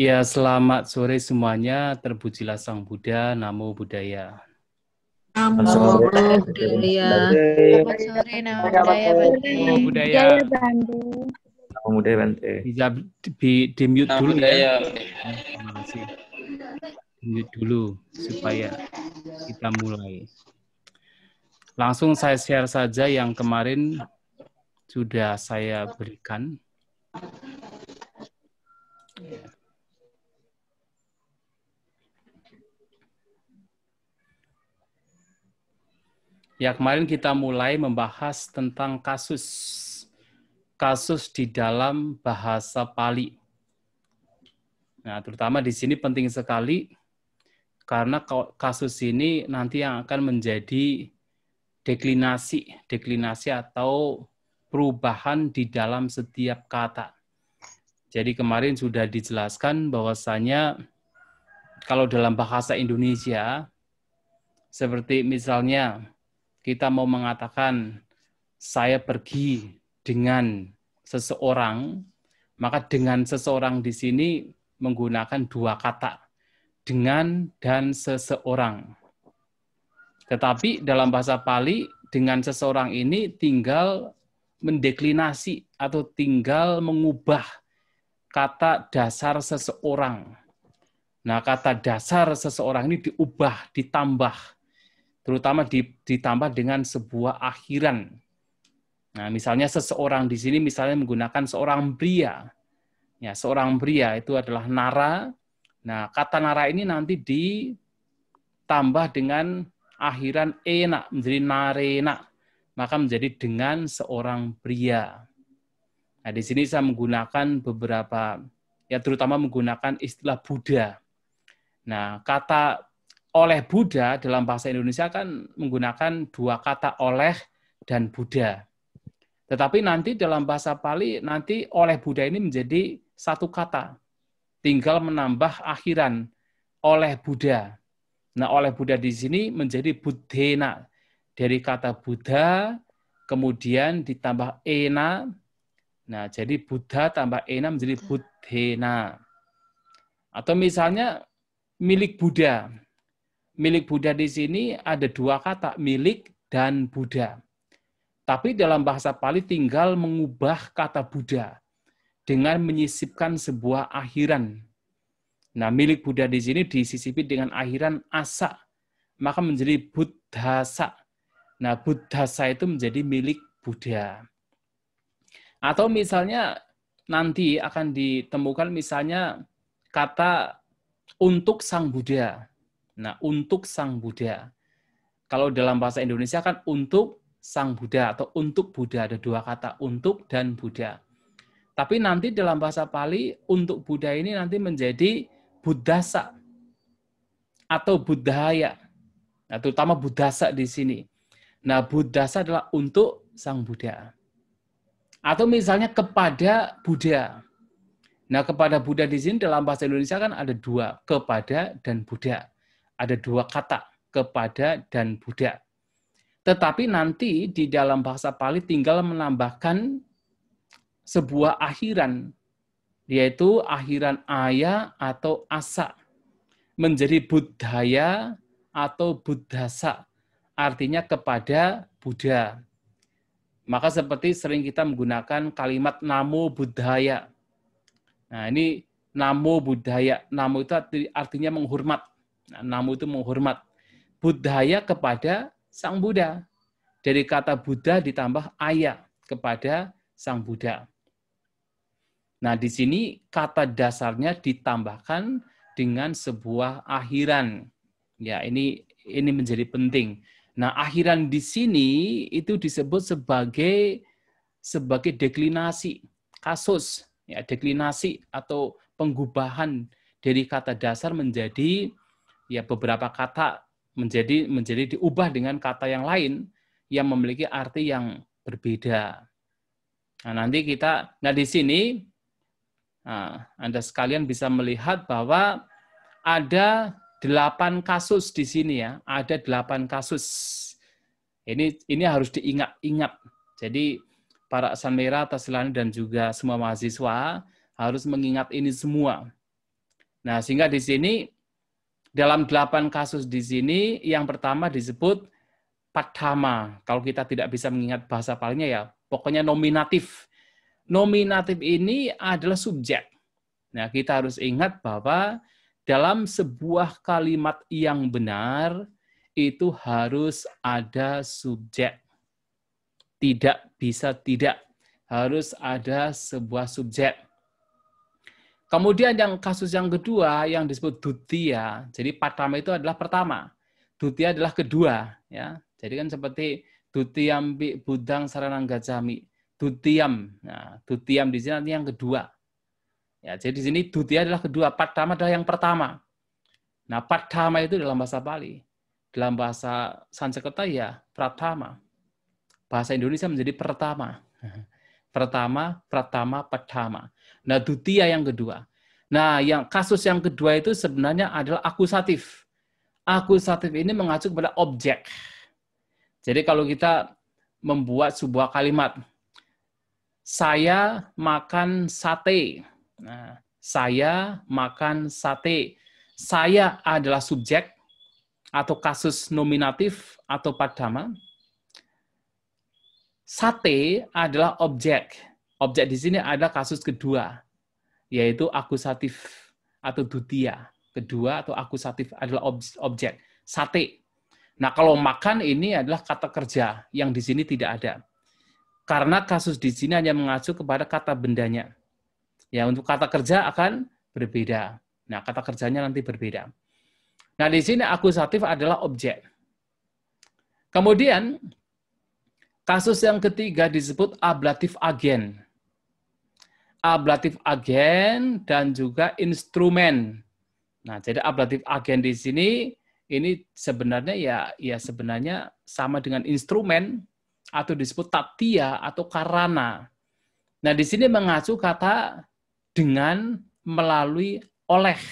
Ya, selamat sore semuanya. Terpujilah Sang Buddha, Namo Buddhaya. Namo Buddhaya. Selamat sore, Namo Buddhaya Buddhaya. Namo Buddhaya Namo Buddhaya Bisa di, di mute dulu ya. Terima kasih. Di mute dulu supaya kita mulai. Langsung saya share saja yang kemarin sudah saya berikan. Yeah. Ya, kemarin kita mulai membahas tentang kasus kasus di dalam bahasa Pali. Nah, terutama di sini penting sekali karena kasus ini nanti yang akan menjadi deklinasi, deklinasi atau perubahan di dalam setiap kata. Jadi kemarin sudah dijelaskan bahwasanya kalau dalam bahasa Indonesia seperti misalnya kita mau mengatakan saya pergi dengan seseorang, maka dengan seseorang di sini menggunakan dua kata, dengan dan seseorang. Tetapi dalam bahasa Pali, dengan seseorang ini tinggal mendeklinasi atau tinggal mengubah kata dasar seseorang. Nah, kata dasar seseorang ini diubah, ditambah terutama ditambah dengan sebuah akhiran. Nah, misalnya seseorang di sini misalnya menggunakan seorang pria. Ya, seorang pria itu adalah nara. Nah, kata nara ini nanti ditambah dengan akhiran enak menjadi narena, maka menjadi dengan seorang pria. Nah, di sini saya menggunakan beberapa ya terutama menggunakan istilah Buddha. Nah, kata oleh Buddha dalam bahasa Indonesia kan menggunakan dua kata oleh dan Buddha. Tetapi nanti dalam bahasa Pali nanti oleh Buddha ini menjadi satu kata. Tinggal menambah akhiran oleh Buddha. Nah, oleh Buddha di sini menjadi Buddhena. Dari kata Buddha kemudian ditambah ena. Nah, jadi Buddha tambah ena menjadi Buddhena. Atau misalnya milik Buddha milik Buddha di sini ada dua kata, milik dan Buddha. Tapi dalam bahasa Pali tinggal mengubah kata Buddha dengan menyisipkan sebuah akhiran. Nah, milik Buddha di sini disisipi dengan akhiran asa, maka menjadi Buddhasa. Nah, Buddhasa itu menjadi milik Buddha. Atau misalnya nanti akan ditemukan misalnya kata untuk Sang Buddha. Nah, untuk Sang Buddha. Kalau dalam bahasa Indonesia kan untuk Sang Buddha atau untuk Buddha ada dua kata untuk dan Buddha. Tapi nanti dalam bahasa Pali untuk Buddha ini nanti menjadi Buddhasa atau Buddhaya. Nah, terutama Buddhasa di sini. Nah, Buddhasa adalah untuk Sang Buddha. Atau misalnya kepada Buddha. Nah, kepada Buddha di sini dalam bahasa Indonesia kan ada dua, kepada dan Buddha ada dua kata kepada dan budak. Tetapi nanti di dalam bahasa Pali tinggal menambahkan sebuah akhiran, yaitu akhiran aya atau asa, menjadi budaya atau buddhasa, artinya kepada Buddha. Maka seperti sering kita menggunakan kalimat namo buddhaya. Nah ini namo buddhaya, namo itu artinya menghormat Nah, namu itu menghormat. budaya kepada Sang Buddha. Dari kata Buddha ditambah ayah kepada Sang Buddha. Nah, di sini kata dasarnya ditambahkan dengan sebuah akhiran. Ya, ini ini menjadi penting. Nah, akhiran di sini itu disebut sebagai sebagai deklinasi kasus, ya deklinasi atau penggubahan dari kata dasar menjadi ya beberapa kata menjadi menjadi diubah dengan kata yang lain yang memiliki arti yang berbeda. Nah, nanti kita nah di sini nah, Anda sekalian bisa melihat bahwa ada delapan kasus di sini ya, ada delapan kasus. Ini ini harus diingat-ingat. Jadi para sanmera, tasilani dan juga semua mahasiswa harus mengingat ini semua. Nah, sehingga di sini dalam delapan kasus di sini, yang pertama disebut patama. Kalau kita tidak bisa mengingat bahasa palingnya ya, pokoknya nominatif. Nominatif ini adalah subjek. Nah, kita harus ingat bahwa dalam sebuah kalimat yang benar, itu harus ada subjek. Tidak bisa tidak. Harus ada sebuah subjek. Kemudian yang kasus yang kedua yang disebut dutia. Jadi patama itu adalah pertama. Dutia adalah kedua. Ya. Jadi kan seperti dutiam bi budang saranang gajami. Dutiam. Nah, dutiam di sini nanti yang kedua. Ya, jadi di sini dutia adalah kedua, patama adalah yang pertama. Nah, patama itu dalam bahasa Bali. Dalam bahasa Sanskerta ya pratama. Bahasa Indonesia menjadi pertama. Pertama, pertama, pertama. Nah, dutia yang kedua. Nah, yang kasus yang kedua itu sebenarnya adalah akusatif. Akusatif ini mengacu kepada objek. Jadi kalau kita membuat sebuah kalimat, saya makan sate. Nah, saya makan sate. Saya adalah subjek atau kasus nominatif atau padama. Sate adalah objek. Objek di sini adalah kasus kedua, yaitu akusatif atau dutia. Kedua atau akusatif adalah objek. Sate. Nah, kalau makan ini adalah kata kerja yang di sini tidak ada. Karena kasus di sini hanya mengacu kepada kata bendanya. Ya, untuk kata kerja akan berbeda. Nah, kata kerjanya nanti berbeda. Nah, di sini akusatif adalah objek. Kemudian Kasus yang ketiga disebut ablative agen. Ablatif agen dan juga instrumen. Nah, jadi ablative agen di sini ini sebenarnya ya ya sebenarnya sama dengan instrumen atau disebut tatia atau karana. Nah, di sini mengacu kata dengan melalui oleh.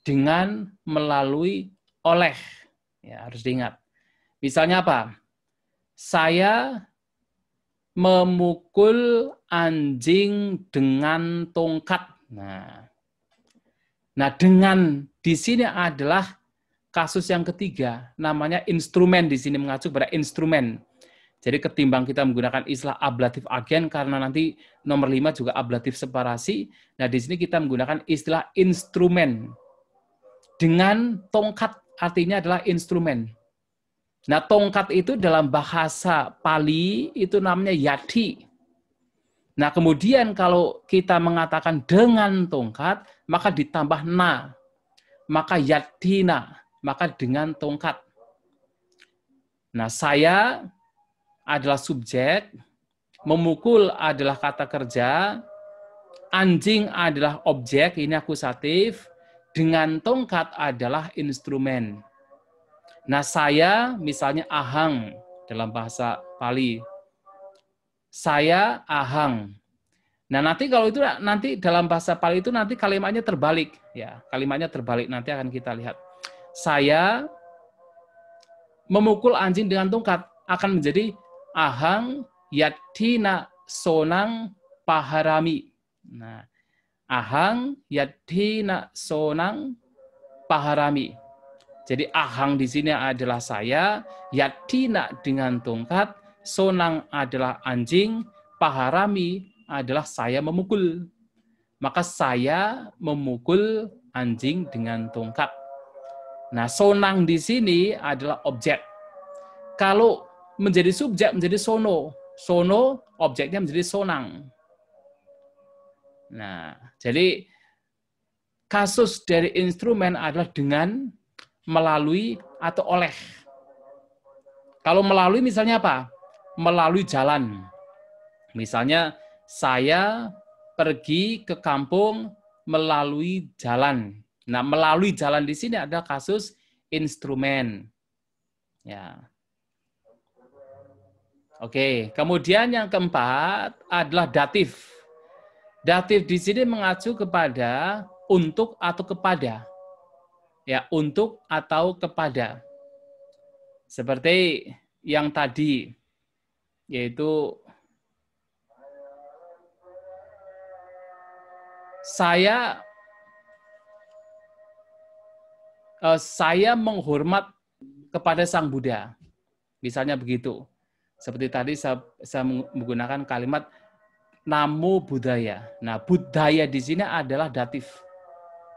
Dengan melalui oleh. Ya, harus diingat. Misalnya apa? saya memukul anjing dengan tongkat. Nah, nah dengan di sini adalah kasus yang ketiga, namanya instrumen di sini mengacu pada instrumen. Jadi ketimbang kita menggunakan istilah ablatif agen karena nanti nomor lima juga ablatif separasi, nah di sini kita menggunakan istilah instrumen. Dengan tongkat artinya adalah instrumen. Nah, tongkat itu dalam bahasa Pali itu namanya yati. Nah, kemudian kalau kita mengatakan dengan tongkat, maka ditambah na. Maka yatina, maka dengan tongkat. Nah, saya adalah subjek, memukul adalah kata kerja, anjing adalah objek, ini akusatif, dengan tongkat adalah instrumen. Nah, saya misalnya ahang dalam bahasa Pali. Saya ahang. Nah, nanti kalau itu nanti dalam bahasa Pali itu nanti kalimatnya terbalik ya. Kalimatnya terbalik nanti akan kita lihat. Saya memukul anjing dengan tongkat akan menjadi ahang yatina sonang paharami. Nah, ahang yatina sonang paharami. Jadi ahang di sini adalah saya, yatina dengan tongkat, sonang adalah anjing, paharami adalah saya memukul. Maka saya memukul anjing dengan tongkat. Nah, sonang di sini adalah objek. Kalau menjadi subjek menjadi sono, sono objeknya menjadi sonang. Nah, jadi kasus dari instrumen adalah dengan melalui atau oleh. Kalau melalui misalnya apa? Melalui jalan. Misalnya saya pergi ke kampung melalui jalan. Nah, melalui jalan di sini ada kasus instrumen. Ya. Oke, kemudian yang keempat adalah datif. Datif di sini mengacu kepada untuk atau kepada ya untuk atau kepada. Seperti yang tadi yaitu saya eh, saya menghormat kepada Sang Buddha. Misalnya begitu. Seperti tadi saya, saya menggunakan kalimat namo budaya. Nah, budaya di sini adalah datif.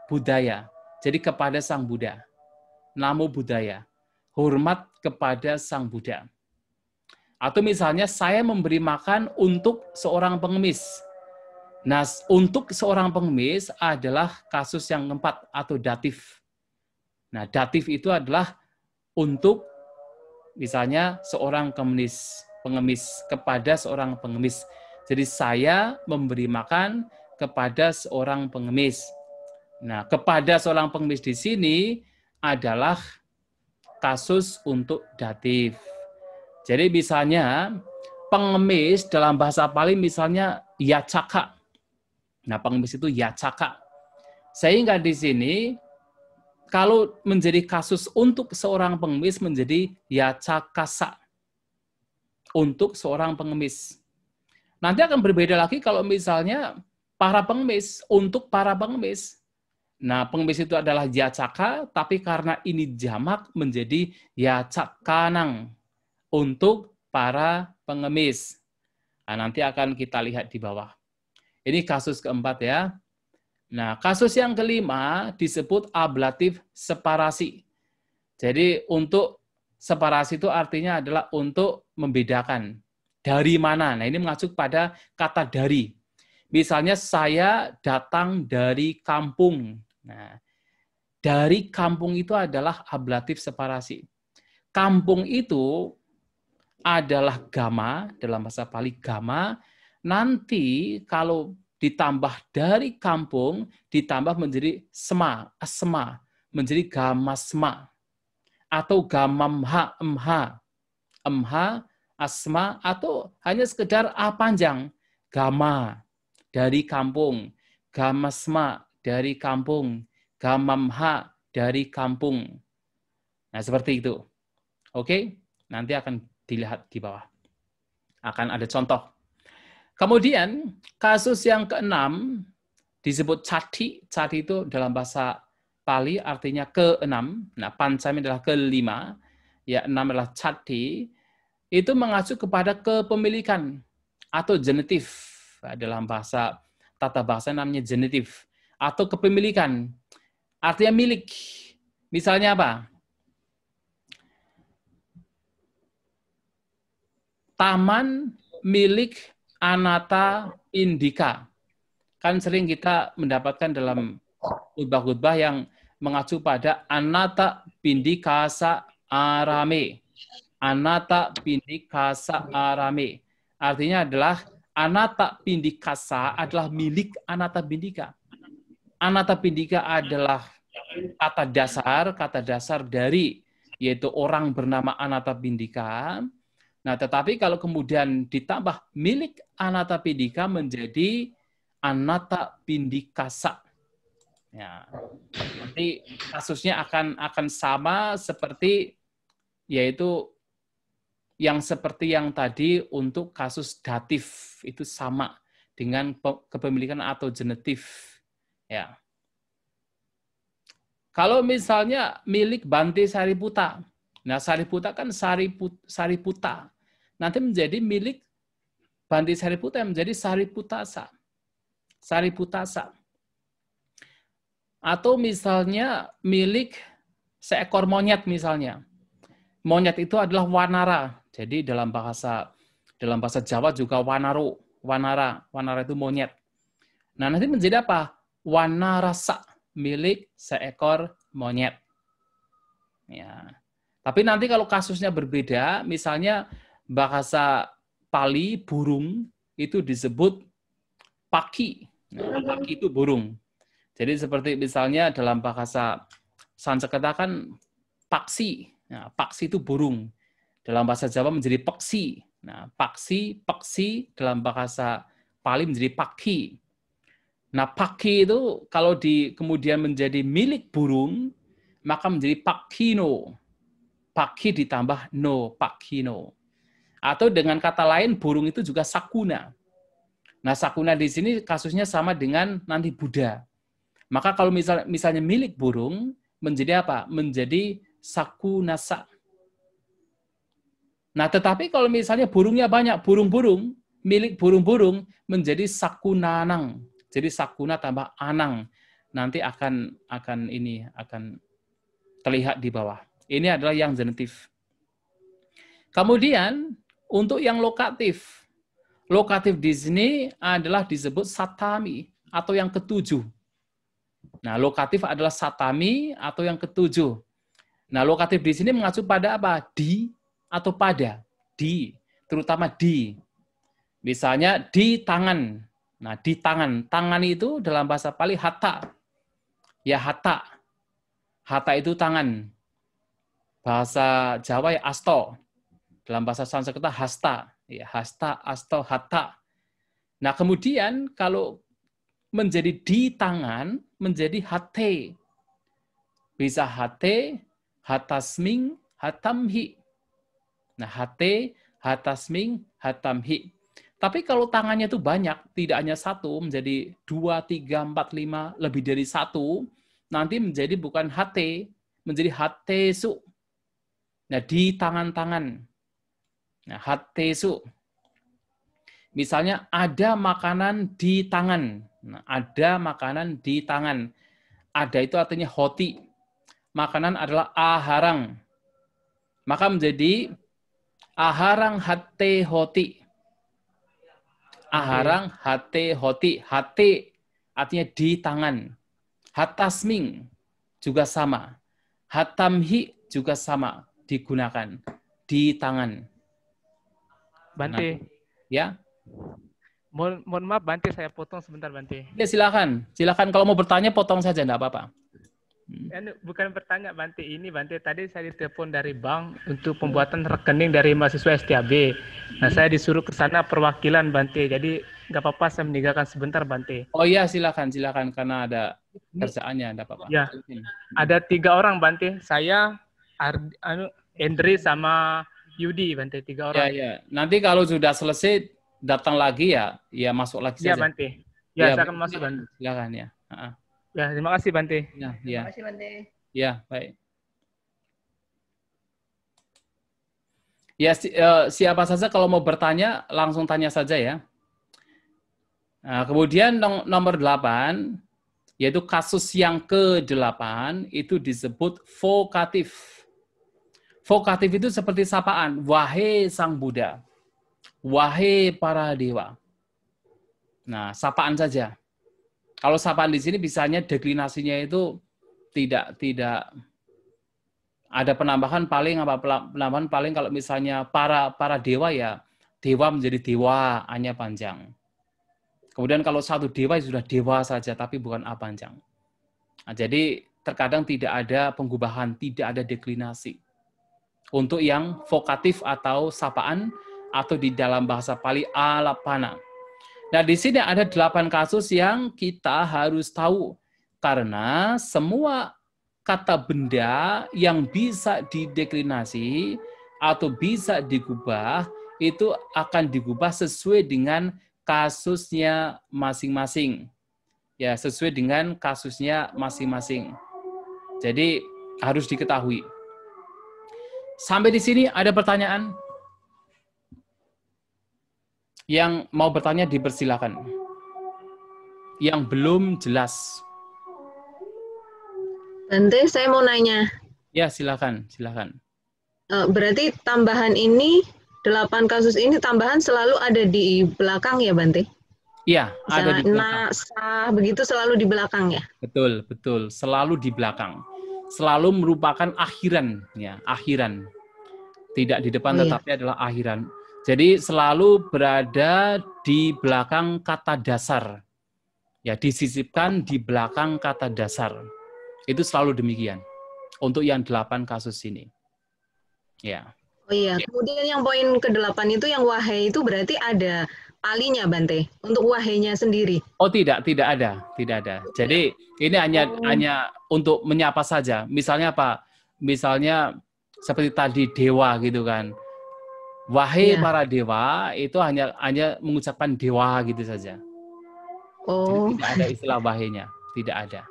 Budaya. Jadi kepada Sang Buddha. Namo Buddhaya. Hormat kepada Sang Buddha. Atau misalnya saya memberi makan untuk seorang pengemis. Nah, untuk seorang pengemis adalah kasus yang keempat atau datif. Nah, datif itu adalah untuk misalnya seorang kemenis, pengemis kepada seorang pengemis. Jadi saya memberi makan kepada seorang pengemis. Nah, kepada seorang pengemis di sini adalah kasus untuk datif. Jadi misalnya pengemis dalam bahasa Pali misalnya yacaka. Nah, pengemis itu yacaka. Sehingga di sini kalau menjadi kasus untuk seorang pengemis menjadi yacakasa. Untuk seorang pengemis. Nanti akan berbeda lagi kalau misalnya para pengemis, untuk para pengemis. Nah, pengemis itu adalah yacaka, tapi karena ini jamak menjadi yacakanang untuk para pengemis. Nah, nanti akan kita lihat di bawah. Ini kasus keempat ya. Nah, kasus yang kelima disebut ablatif separasi. Jadi untuk separasi itu artinya adalah untuk membedakan dari mana. Nah, ini mengacu pada kata dari. Misalnya saya datang dari kampung Nah, dari kampung itu adalah ablatif separasi. Kampung itu adalah gamma dalam bahasa Pali gamma nanti kalau ditambah dari kampung, ditambah menjadi sema, asma, menjadi gamma sema, atau gamma mha emha, emha, asma, atau hanya sekedar a panjang, gamma dari kampung, gamma sema dari kampung, gamamha dari kampung. Nah, seperti itu. Oke, nanti akan dilihat di bawah. Akan ada contoh. Kemudian, kasus yang keenam disebut cati. Cati itu dalam bahasa Pali artinya keenam. Nah, pancami adalah kelima. Ya, enam adalah cati. Itu mengacu kepada kepemilikan atau genetif, Dalam bahasa tata bahasa namanya genetif atau kepemilikan. Artinya milik. Misalnya apa? Taman milik Anata Indika. Kan sering kita mendapatkan dalam khutbah-khutbah yang mengacu pada Anata Pindikasa Arame. Anata Pindikasa Arame. Artinya adalah Anata Pindikasa adalah milik Anata Bindika. Anata Anatapindika adalah kata dasar, kata dasar dari yaitu orang bernama Anata Anatapindika. Nah, tetapi kalau kemudian ditambah milik Anata Anatapindika menjadi Anatapindikasa. Ya. Nanti kasusnya akan akan sama seperti yaitu yang seperti yang tadi untuk kasus datif itu sama dengan kepemilikan atau genetif Ya. Kalau misalnya milik Bante Sariputa. Nah, Sariputa kan Sariput, Sariputa. Nanti menjadi milik Bante Sariputa yang menjadi Sariputasa. Sariputasa. Atau misalnya milik seekor monyet misalnya. Monyet itu adalah wanara. Jadi dalam bahasa dalam bahasa Jawa juga wanaru, wanara, wanara itu monyet. Nah, nanti menjadi apa? warna Rasa milik seekor monyet. Ya. Tapi nanti kalau kasusnya berbeda, misalnya bahasa Pali burung itu disebut paki. Nah, paki itu burung. Jadi seperti misalnya dalam bahasa Sanskerta kan paksi. Nah, paksi itu burung. Dalam bahasa Jawa menjadi paksi. Nah, paksi, peksi dalam bahasa Pali menjadi paki. Nah, paki itu kalau di kemudian menjadi milik burung, maka menjadi pakino. Paki ditambah no, pakino. Atau dengan kata lain burung itu juga sakuna. Nah, sakuna di sini kasusnya sama dengan nanti Buddha. Maka kalau misal, misalnya milik burung menjadi apa? Menjadi sakunasa. Nah, tetapi kalau misalnya burungnya banyak, burung-burung, milik burung-burung menjadi sakunanang. Jadi sakuna tambah anang nanti akan akan ini akan terlihat di bawah. Ini adalah yang genitif. Kemudian untuk yang lokatif, lokatif di sini adalah disebut satami atau yang ketujuh. Nah, lokatif adalah satami atau yang ketujuh. Nah, lokatif di sini mengacu pada apa? Di atau pada. Di, terutama di. Misalnya di tangan. Nah, di tangan. Tangan itu dalam bahasa Pali hata Ya hata hata itu tangan. Bahasa Jawa ya asto. Dalam bahasa Sanskerta hasta. Ya, hasta, asto, hata. Nah, kemudian kalau menjadi di tangan, menjadi hate. Bisa hate, hatasming, hatamhi. Nah, hate, hatasming, hatamhi. Tapi kalau tangannya itu banyak, tidak hanya satu, menjadi dua, tiga, empat, lima, lebih dari satu, nanti menjadi bukan HT, menjadi HT su. Nah, di tangan-tangan. Nah, HT su. Misalnya ada makanan di tangan. Nah, ada makanan di tangan. Ada itu artinya hoti. Makanan adalah aharang. Maka menjadi aharang hatte hoti aharang hati hoti hati artinya di tangan. Hatasming juga sama. Hatamhi juga sama digunakan di tangan. Bante. Nah, ya. Mohon, maaf Bante saya potong sebentar Bante. Ya silakan. Silakan kalau mau bertanya potong saja tidak apa-apa. Hmm. Anu, bukan pertanyaan Bante ini, Bante tadi saya ditelepon dari bank untuk pembuatan rekening dari mahasiswa STAB. Nah, saya disuruh ke sana perwakilan Bante. Jadi nggak apa-apa saya meninggalkan sebentar Bante. Oh iya, silakan silakan karena ada kerjaannya, ada apa-apa. Ya. Ada tiga orang Bante, saya Ard, anu Andri sama Yudi Bante tiga iya, orang. Ya, ya. Nanti kalau sudah selesai datang lagi ya, ya masuk lagi ya, saja. Bante. Ya, ya saya akan masuk Bante. Silakan ya. Uh -huh. Ya, terima kasih Bante. Ya, ya. Terima kasih Bante. Ya, baik. Ya, si, uh, siapa saja kalau mau bertanya langsung tanya saja ya. Nah, kemudian nomor delapan yaitu kasus yang ke-8 itu disebut vokatif. Vokatif itu seperti sapaan, wahai sang Buddha, wahai para dewa. Nah, sapaan saja. Kalau sapaan di sini bisanya deklinasinya itu tidak tidak ada penambahan paling apa penambahan paling kalau misalnya para para dewa ya dewa menjadi dewa hanya panjang. Kemudian kalau satu dewa ya sudah dewa saja tapi bukan a panjang. Nah, jadi terkadang tidak ada pengubahan, tidak ada deklinasi. Untuk yang vokatif atau sapaan atau di dalam bahasa Pali alapana. Nah, di sini ada delapan kasus yang kita harus tahu karena semua kata benda yang bisa dideklinasi atau bisa digubah itu akan digubah sesuai dengan kasusnya masing-masing. Ya, sesuai dengan kasusnya masing-masing. Jadi harus diketahui. Sampai di sini ada pertanyaan? Yang mau bertanya dipersilakan. Yang belum jelas. Nanti saya mau nanya. Ya, silakan, silakan. E, berarti tambahan ini, delapan kasus ini tambahan selalu ada di belakang ya, Bante? Iya, ada di belakang. Nah, begitu selalu di belakang ya? Betul, betul. Selalu di belakang. Selalu merupakan akhiran, ya, akhiran. Tidak di depan, oh, iya. tetapi adalah akhiran jadi selalu berada di belakang kata dasar. Ya, disisipkan di belakang kata dasar. Itu selalu demikian. Untuk yang delapan kasus ini. Ya. Oh iya, ya. kemudian yang poin ke delapan itu yang wahai itu berarti ada palinya Bante untuk wahainya sendiri? Oh tidak, tidak ada, tidak ada. Jadi ini hanya oh. hanya untuk menyapa saja. Misalnya apa? Misalnya seperti tadi dewa gitu kan. Wahai ya. para dewa itu hanya hanya mengucapkan dewa gitu saja. Oh. Jadi tidak ada istilah wahainya, tidak ada.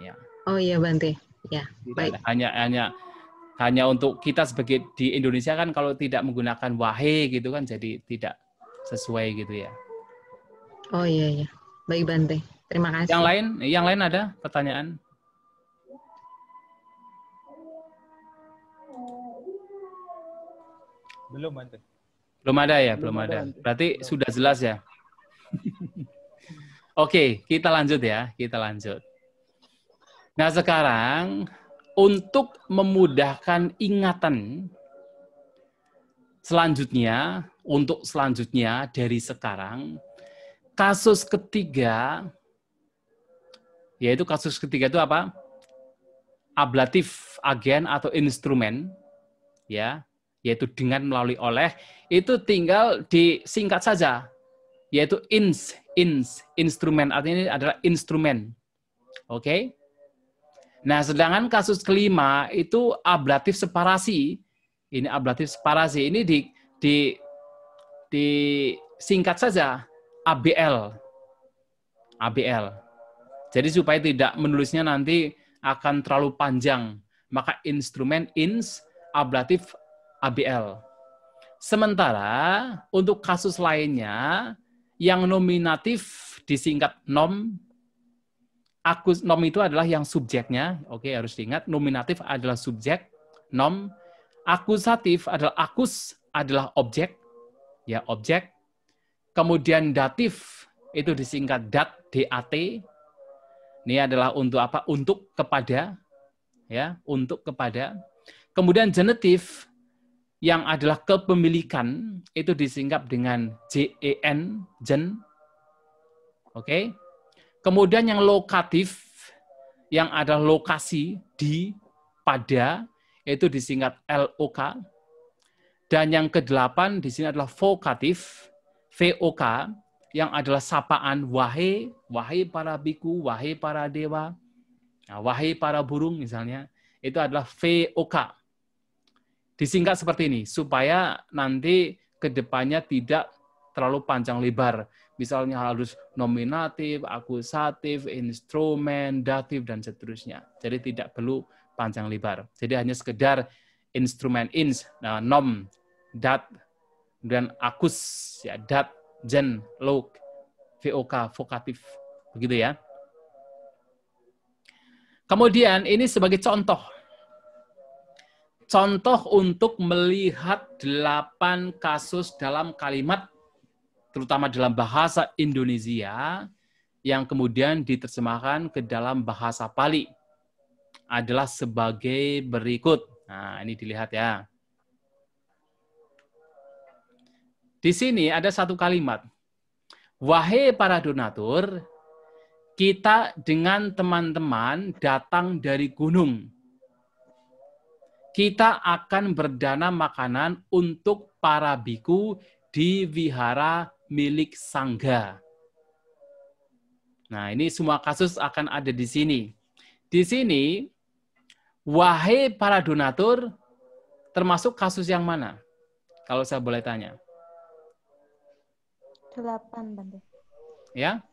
Ya. Oh iya Bante. Ya, baik. Hanya hanya hanya untuk kita sebagai di Indonesia kan kalau tidak menggunakan wahai gitu kan jadi tidak sesuai gitu ya. Oh iya iya. Baik Bante. Terima kasih. Yang lain, yang lain ada pertanyaan? Belum ada. Belum ada ya, belum, belum ada. ada. Berarti belum. sudah jelas ya. Oke, kita lanjut ya, kita lanjut. Nah, sekarang untuk memudahkan ingatan selanjutnya, untuk selanjutnya dari sekarang, kasus ketiga, yaitu kasus ketiga itu apa? Ablatif agen atau instrumen, ya yaitu dengan melalui oleh itu tinggal disingkat saja yaitu ins ins instrumen artinya ini adalah instrumen oke okay? nah sedangkan kasus kelima itu ablatif separasi ini ablatif separasi ini di di disingkat saja ABL ABL jadi supaya tidak menulisnya nanti akan terlalu panjang maka instrumen ins ablatif ABL. Sementara untuk kasus lainnya yang nominatif disingkat nom akus nom itu adalah yang subjeknya, oke harus diingat nominatif adalah subjek, nom akusatif adalah akus adalah objek ya objek. Kemudian datif itu disingkat dat DAT. Ini adalah untuk apa? Untuk kepada ya, untuk kepada. Kemudian genetif yang adalah kepemilikan itu disingkat dengan JEN, e JEN. Oke. Kemudian yang lokatif yang ada lokasi di pada itu disingkat LOK. Dan yang kedelapan di sini adalah vokatif VOK yang adalah sapaan wahai wahai para biku, wahai para dewa, nah, wahai para burung misalnya. Itu adalah VOK disingkat seperti ini supaya nanti kedepannya tidak terlalu panjang lebar. Misalnya harus nominatif, akusatif, instrumen, datif, dan seterusnya. Jadi tidak perlu panjang lebar. Jadi hanya sekedar instrumen ins, nah, nom, dat, dan akus, ya, dat, gen, log, VOK, vokatif. Begitu ya. Kemudian ini sebagai contoh contoh untuk melihat delapan kasus dalam kalimat, terutama dalam bahasa Indonesia, yang kemudian diterjemahkan ke dalam bahasa Pali adalah sebagai berikut. Nah, ini dilihat ya. Di sini ada satu kalimat. Wahai para donatur, kita dengan teman-teman datang dari gunung kita akan berdana makanan untuk para biku di vihara milik sangga. Nah, ini semua kasus akan ada di sini. Di sini, wahai para donatur, termasuk kasus yang mana? Kalau saya boleh tanya. Delapan, Bante. Ya?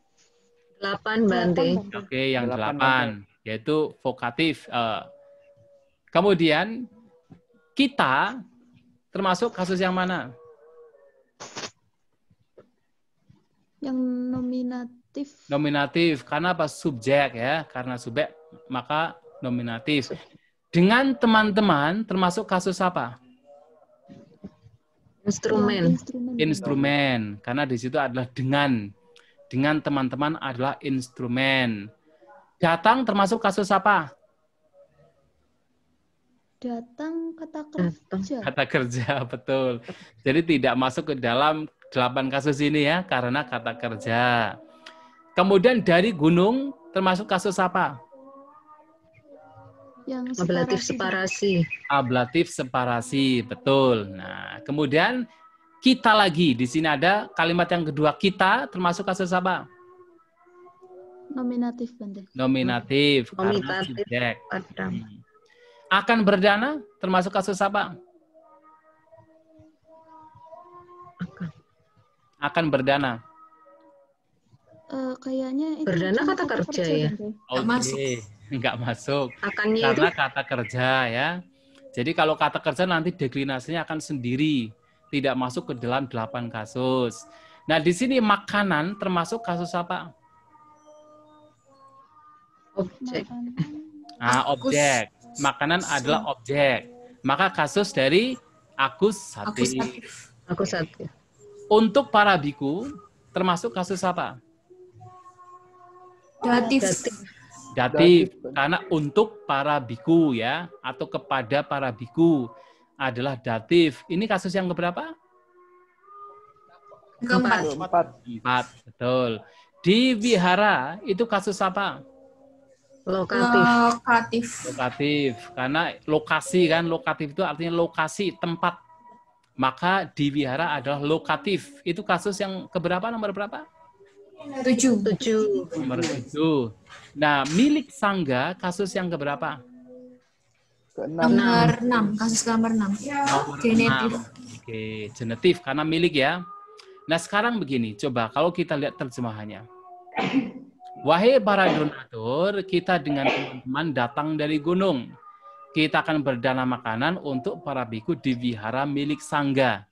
Delapan, Bante. Oke, yang delapan, delapan yaitu vokatif. Eh, kemudian kita termasuk kasus yang mana? Yang nominatif. Nominatif karena apa? Subjek ya, karena subjek maka nominatif. Dengan teman-teman termasuk kasus apa? Instrumen. Instrumen. Karena di situ adalah dengan dengan teman-teman adalah instrumen. Datang termasuk kasus apa? datang kata kerja. Kata kerja, betul. Jadi tidak masuk ke dalam delapan kasus ini ya, karena kata kerja. Kemudian dari gunung termasuk kasus apa? Yang separasi. ablatif separasi. Ablatif separasi, betul. Nah, kemudian kita lagi di sini ada kalimat yang kedua kita termasuk kasus apa? Nominatif, Bante. Nominatif, Nominatif. karena subjek akan berdana termasuk kasus apa? Akan. Akan berdana. Uh, kayaknya itu berdana kata, kerja, kerja ya. Oke okay. Oh, masuk. Enggak masuk. Akannya Karena itu... kata kerja ya. Jadi kalau kata kerja nanti deklinasinya akan sendiri, tidak masuk ke dalam delapan kasus. Nah, di sini makanan termasuk kasus apa? Objek. Ah, objek makanan adalah objek. Maka kasus dari sati. Akusatif. sati. Untuk para biku, termasuk kasus apa? Datif. Datif. karena untuk para biku ya, atau kepada para biku adalah datif. Ini kasus yang keberapa? Keempat. Keempat. Keempat, betul. Di wihara itu kasus apa? Lokatif. Lokatif. Lokatif. Karena lokasi kan, lokatif itu artinya lokasi, tempat. Maka di wihara adalah lokatif. Itu kasus yang keberapa, nomor berapa? Tujuh. Tujuh. Nomor tujuh. Nah, milik sangga, kasus yang keberapa? Nomor enam. Kasus nomor enam. Genetif. Oke, genetif karena milik ya. Nah, sekarang begini. Coba kalau kita lihat terjemahannya. Wahai para donatur, kita dengan teman-teman datang dari gunung. Kita akan berdana makanan untuk para biku di wihara milik sangga.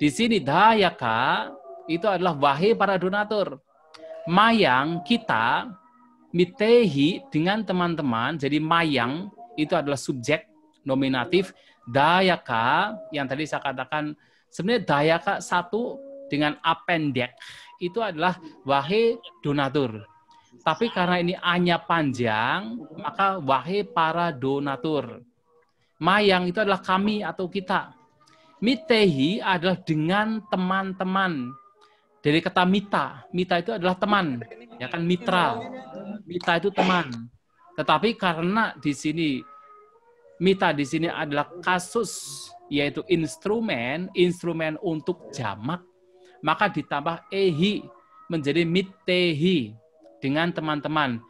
Di sini dayaka itu adalah wahai para donatur. Mayang kita mitehi dengan teman-teman. Jadi mayang itu adalah subjek nominatif. Dayaka yang tadi saya katakan sebenarnya dayaka satu dengan appendek itu adalah wahai donatur tapi karena ini hanya panjang, maka wahai para donatur. Mayang itu adalah kami atau kita. Mitehi adalah dengan teman-teman. Dari kata mita, mita itu adalah teman, ya kan mitra. Mita itu teman. Tetapi karena di sini mita di sini adalah kasus yaitu instrumen, instrumen untuk jamak, maka ditambah ehi menjadi mitehi dengan teman-teman.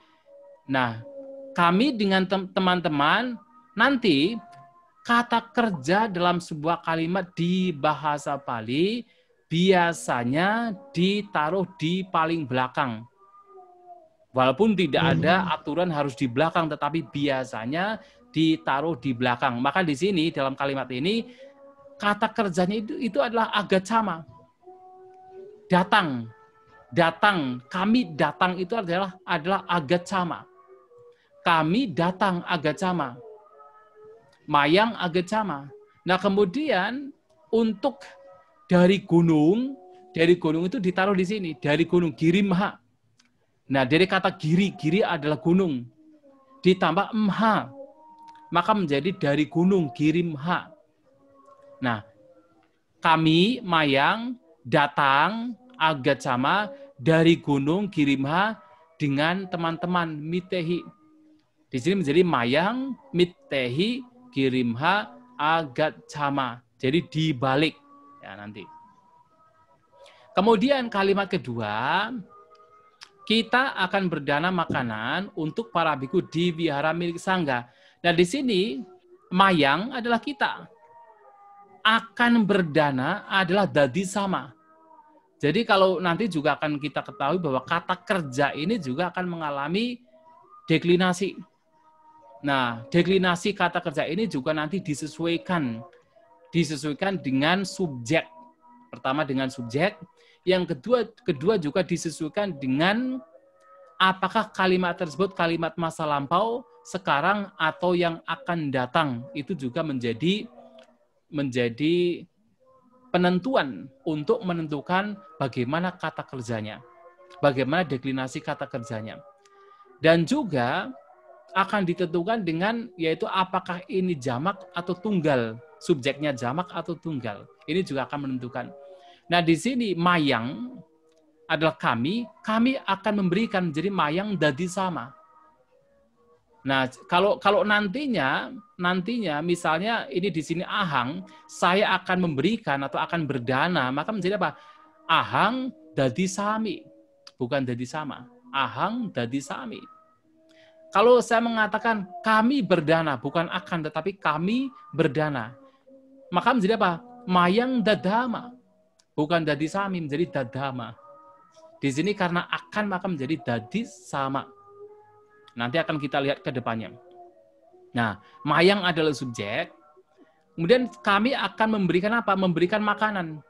Nah, kami dengan teman-teman nanti kata kerja dalam sebuah kalimat di bahasa Bali biasanya ditaruh di paling belakang. Walaupun tidak hmm. ada aturan harus di belakang, tetapi biasanya ditaruh di belakang. Maka di sini dalam kalimat ini kata kerjanya itu itu adalah agak sama. Datang datang, kami datang itu adalah adalah sama Kami datang sama Mayang sama Nah, kemudian untuk dari gunung, dari gunung itu ditaruh di sini, dari gunung giri Nah, dari kata giri, giri adalah gunung. Ditambah emha, maka menjadi dari gunung giri Nah, kami mayang datang Agat sama dari gunung Girimha dengan teman-teman Mitehi. Di sini menjadi Mayang, Mitehi, Girimha, Agat sama. Jadi dibalik ya nanti. Kemudian kalimat kedua, kita akan berdana makanan untuk para biku di wihara milik sangga. Nah di sini mayang adalah kita. Akan berdana adalah dadi sama. Jadi kalau nanti juga akan kita ketahui bahwa kata kerja ini juga akan mengalami deklinasi. Nah, deklinasi kata kerja ini juga nanti disesuaikan disesuaikan dengan subjek. Pertama dengan subjek, yang kedua kedua juga disesuaikan dengan apakah kalimat tersebut kalimat masa lampau, sekarang atau yang akan datang. Itu juga menjadi menjadi penentuan untuk menentukan bagaimana kata kerjanya, bagaimana deklinasi kata kerjanya. Dan juga akan ditentukan dengan yaitu apakah ini jamak atau tunggal, subjeknya jamak atau tunggal. Ini juga akan menentukan. Nah, di sini mayang adalah kami, kami akan memberikan menjadi mayang dadi sama. Nah, kalau kalau nantinya nantinya misalnya ini di sini ahang, saya akan memberikan atau akan berdana, maka menjadi apa? Ahang dadi sami, bukan dadi sama. Ahang dadi sami. Kalau saya mengatakan kami berdana, bukan akan tetapi kami berdana. Maka menjadi apa? Mayang dadama. Bukan dadi sami, menjadi dadama. Di sini karena akan maka menjadi dadi sama Nanti akan kita lihat ke depannya. Nah, mayang adalah subjek. Kemudian kami akan memberikan apa? Memberikan makanan.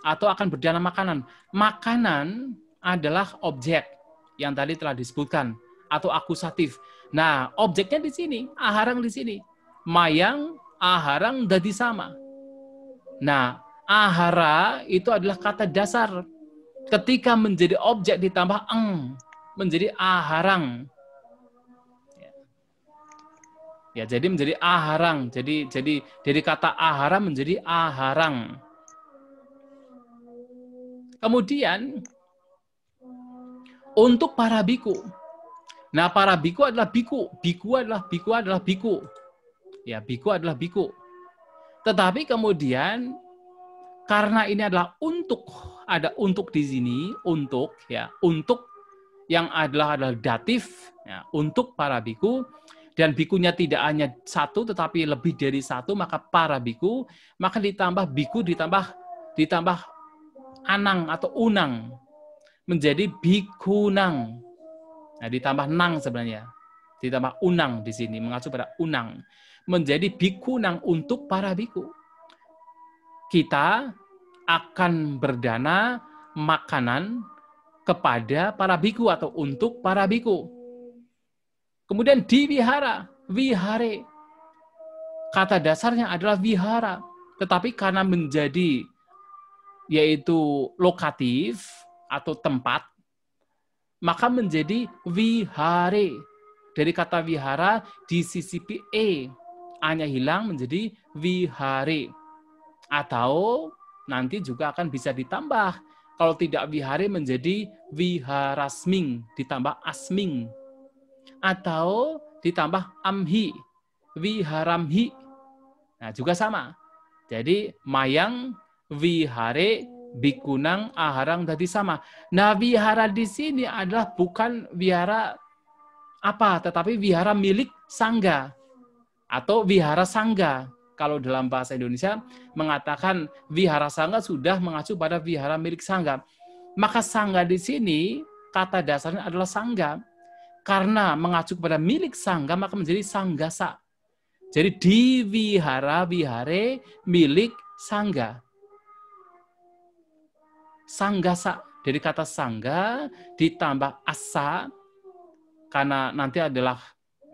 Atau akan berjalan makanan. Makanan adalah objek yang tadi telah disebutkan. Atau akusatif. Nah, objeknya di sini. Aharang di sini. Mayang, aharang, dadi sama. Nah, ahara itu adalah kata dasar. Ketika menjadi objek ditambah eng, menjadi aharang. Ya, jadi menjadi aharang. Jadi jadi dari kata ahara menjadi aharang. Kemudian untuk para biku. Nah, para biku adalah biku. Biku adalah biku adalah biku. Ya, biku adalah biku. Tetapi kemudian karena ini adalah untuk ada untuk di sini untuk ya untuk yang adalah adalah datif ya, untuk para biku dan bikunya tidak hanya satu tetapi lebih dari satu maka para biku maka ditambah biku ditambah ditambah anang atau unang menjadi bikunang. Nah, ditambah nang sebenarnya. Ditambah unang di sini mengacu pada unang menjadi bikunang untuk para biku. Kita akan berdana makanan kepada para biku atau untuk para biku Kemudian di wihara, wihare. Kata dasarnya adalah wihara. Tetapi karena menjadi yaitu lokatif atau tempat, maka menjadi wihare. Dari kata wihara disisipi e. Hanya hilang menjadi wihare. Atau nanti juga akan bisa ditambah. Kalau tidak wihare menjadi wiharasming, ditambah asming atau ditambah amhi, wiharamhi. Nah, juga sama. Jadi mayang wihare bikunang aharang tadi sama. Nah, wihara di sini adalah bukan wihara apa, tetapi wihara milik sangga atau wihara sangga. Kalau dalam bahasa Indonesia mengatakan wihara sangga sudah mengacu pada wihara milik sangga. Maka sangga di sini kata dasarnya adalah sangga karena mengacu kepada milik sangga maka menjadi sanggasa. Jadi di vihara vihare milik sangga. Sanggasa dari kata sangga ditambah asa karena nanti adalah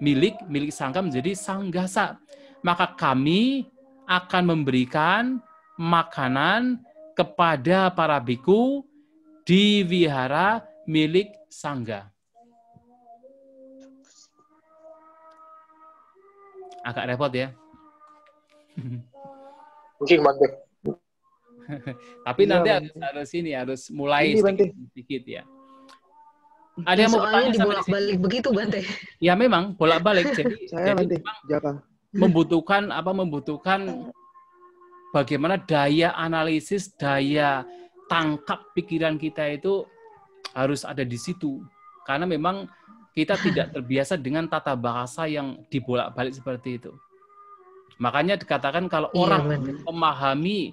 milik milik sangga menjadi sanggasa. Maka kami akan memberikan makanan kepada para biku di vihara milik sangga. Agak repot ya. mungkin banget. Tapi ya, nanti harus, harus ini harus mulai ini, sedikit, sedikit ya. Ada yang mau bertanya bolak balik begitu Bante. Ya memang bolak-balik jadi saya jadi membutuhkan apa membutuhkan bagaimana daya analisis, daya tangkap pikiran kita itu harus ada di situ. Karena memang kita tidak terbiasa dengan tata bahasa yang dibolak-balik seperti itu. Makanya dikatakan kalau iya, orang bener. memahami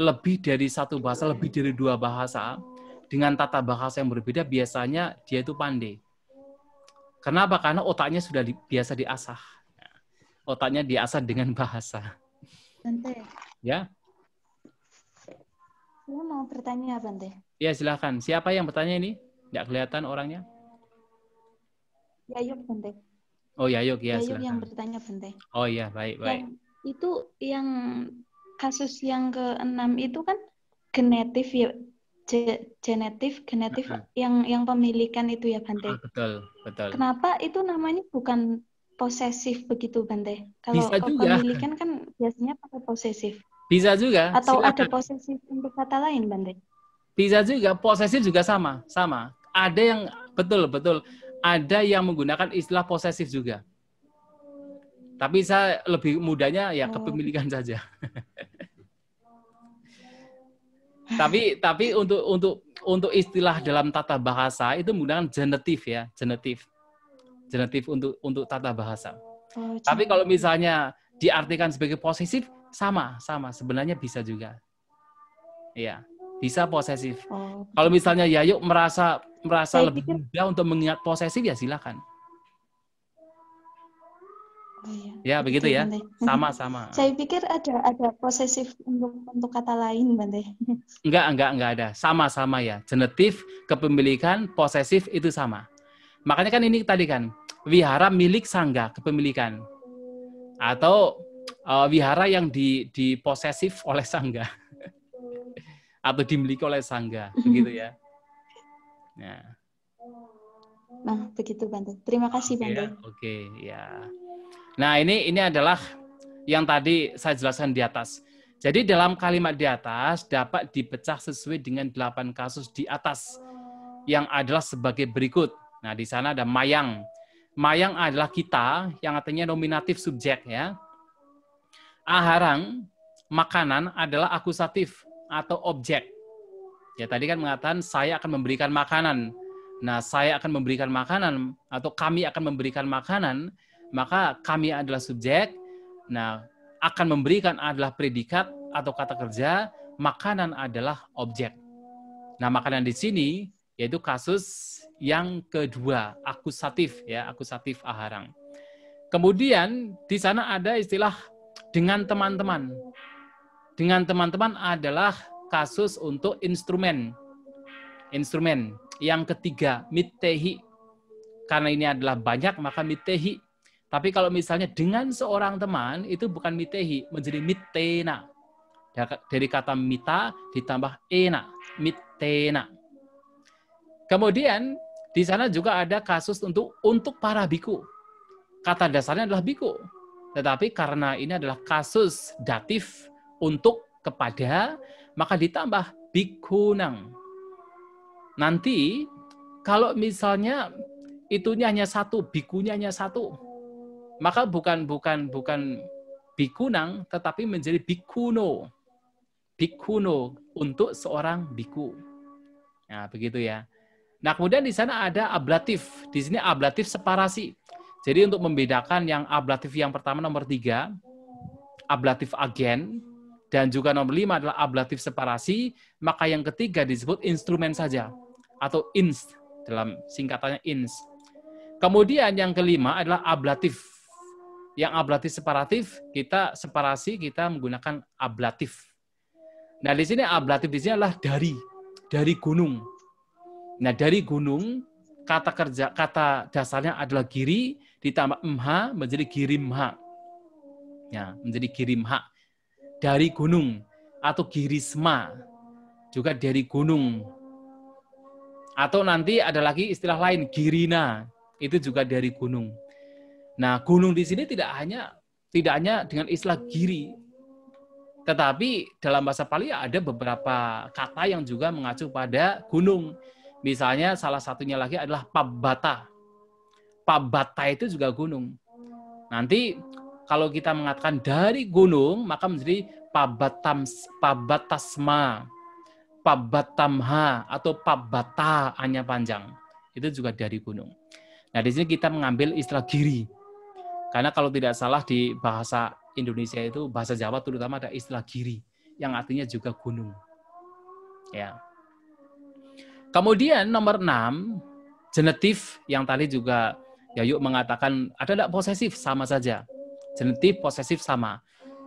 lebih dari satu bahasa, lebih dari dua bahasa, dengan tata bahasa yang berbeda, biasanya dia itu pandai. Kenapa? Karena otaknya sudah di, biasa diasah. Otaknya diasah dengan bahasa. Bante. Ya. Saya mau bertanya, Bante. Ya, silahkan. Siapa yang bertanya ini? Tidak kelihatan orangnya. Yayuk Bende. Oh Yayuk ya. Yayuk yang bertanya Bende. Oh iya baik baik. Yang, itu yang kasus yang keenam itu kan genetif ya genetif genetif uh -huh. yang yang pemilikan itu ya Bante. Uh, betul betul. Kenapa itu namanya bukan posesif begitu Bante? Kalau Bisa juga. pemilikan kan biasanya pakai posesif. Bisa juga. Atau silakan. ada posesif untuk kata lain Bante? Bisa juga posesif juga sama sama. Ada yang betul betul ada yang menggunakan istilah posesif juga. Tapi saya lebih mudahnya ya oh. kepemilikan oh. saja. tapi tapi untuk untuk untuk istilah dalam tata bahasa itu menggunakan genetif ya, genetif genetif untuk untuk tata bahasa. Oh, tapi kalau misalnya diartikan sebagai posesif sama, sama sebenarnya bisa juga. Iya. Bisa posesif. Oh. Kalau misalnya Yayuk merasa merasa Saya lebih pikir... mudah untuk mengingat posesif ya silakan. Oh, iya. Ya begitu ya, mhm. sama-sama. Saya pikir ada ada posesif untuk untuk kata lain, Bante. Enggak, enggak, enggak ada. Sama-sama ya. Genetif, kepemilikan, posesif itu sama. Makanya kan ini tadi kan wihara milik sangga kepemilikan atau uh, wihara yang di diposesif oleh sangga atau dimiliki oleh sangga, mhm. begitu ya. Nah, nah begitu bantu Terima kasih bantu Ya, Oke, okay, ya. Nah, ini ini adalah yang tadi saya jelaskan di atas. Jadi dalam kalimat di atas dapat dipecah sesuai dengan delapan kasus di atas yang adalah sebagai berikut. Nah, di sana ada mayang. Mayang adalah kita yang artinya nominatif subjek ya. Aharang makanan adalah akusatif atau objek. Ya tadi kan mengatakan saya akan memberikan makanan. Nah, saya akan memberikan makanan atau kami akan memberikan makanan, maka kami adalah subjek. Nah, akan memberikan adalah predikat atau kata kerja, makanan adalah objek. Nah, makanan di sini yaitu kasus yang kedua, akusatif ya, akusatif aharang. Kemudian di sana ada istilah dengan teman-teman dengan teman-teman adalah kasus untuk instrumen. Instrumen yang ketiga, mitehi. Karena ini adalah banyak, maka mitehi. Tapi kalau misalnya dengan seorang teman, itu bukan mitehi, menjadi mitena. Ya, dari kata mita ditambah ena, mitena. Kemudian di sana juga ada kasus untuk untuk para biku. Kata dasarnya adalah biku. Tetapi karena ini adalah kasus datif, untuk kepada maka ditambah bikunang. Nanti kalau misalnya itunya hanya satu, bikunya hanya satu, maka bukan bukan bukan bikunang tetapi menjadi bikuno. Bikuno untuk seorang biku. Nah, begitu ya. Nah, kemudian di sana ada ablatif. Di sini ablatif separasi. Jadi untuk membedakan yang ablatif yang pertama nomor tiga, ablatif agen, dan juga nomor lima adalah ablatif separasi. Maka yang ketiga disebut instrumen saja atau ins dalam singkatannya ins. Kemudian yang kelima adalah ablatif. Yang ablatif separatif kita separasi kita menggunakan ablatif. Nah di sini ablatif di sini adalah dari dari gunung. Nah dari gunung kata kerja kata dasarnya adalah giri ditambah mh menjadi girimha. Ya, menjadi girimha dari gunung atau girisma juga dari gunung atau nanti ada lagi istilah lain girina itu juga dari gunung. Nah, gunung di sini tidak hanya tidak hanya dengan istilah giri tetapi dalam bahasa Pali ada beberapa kata yang juga mengacu pada gunung. Misalnya salah satunya lagi adalah Pabata, Pabata itu juga gunung. Nanti kalau kita mengatakan dari gunung maka menjadi pabatam pabatasma pabatamha atau pabata hanya panjang itu juga dari gunung. Nah di sini kita mengambil istilah giri karena kalau tidak salah di bahasa Indonesia itu bahasa Jawa terutama ada istilah giri yang artinya juga gunung. Ya. Kemudian nomor enam genetif yang tadi juga Yayuk mengatakan ada tidak posesif sama saja. Genitif, posesif sama.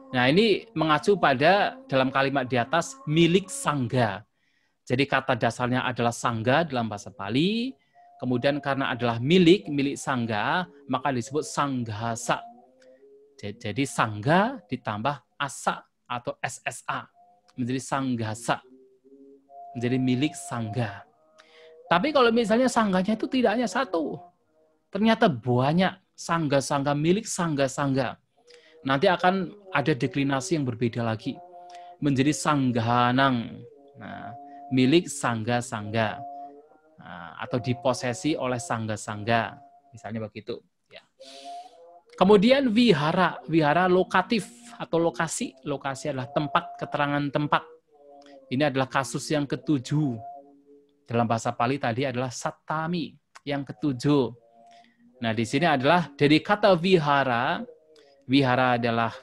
Nah, ini mengacu pada dalam kalimat di atas milik sangga. Jadi kata dasarnya adalah sangga dalam bahasa Bali. Kemudian karena adalah milik, milik sangga, maka disebut sanggasa. Jadi sangga ditambah asa atau SSA menjadi sanggasa. Menjadi milik sangga. Tapi kalau misalnya sangganya itu tidak hanya satu, ternyata banyak sangga-sangga milik sangga-sangga. Nanti akan ada deklinasi yang berbeda lagi. Menjadi sanggahanang. Nah, milik sangga-sangga. Nah, atau diposesi oleh sangga-sangga. Misalnya begitu. Ya. Kemudian wihara, wihara lokatif atau lokasi. Lokasi adalah tempat, keterangan tempat. Ini adalah kasus yang ketujuh. Dalam bahasa Pali tadi adalah satami, yang ketujuh. Nah, di sini adalah dari kata vihara, vihara adalah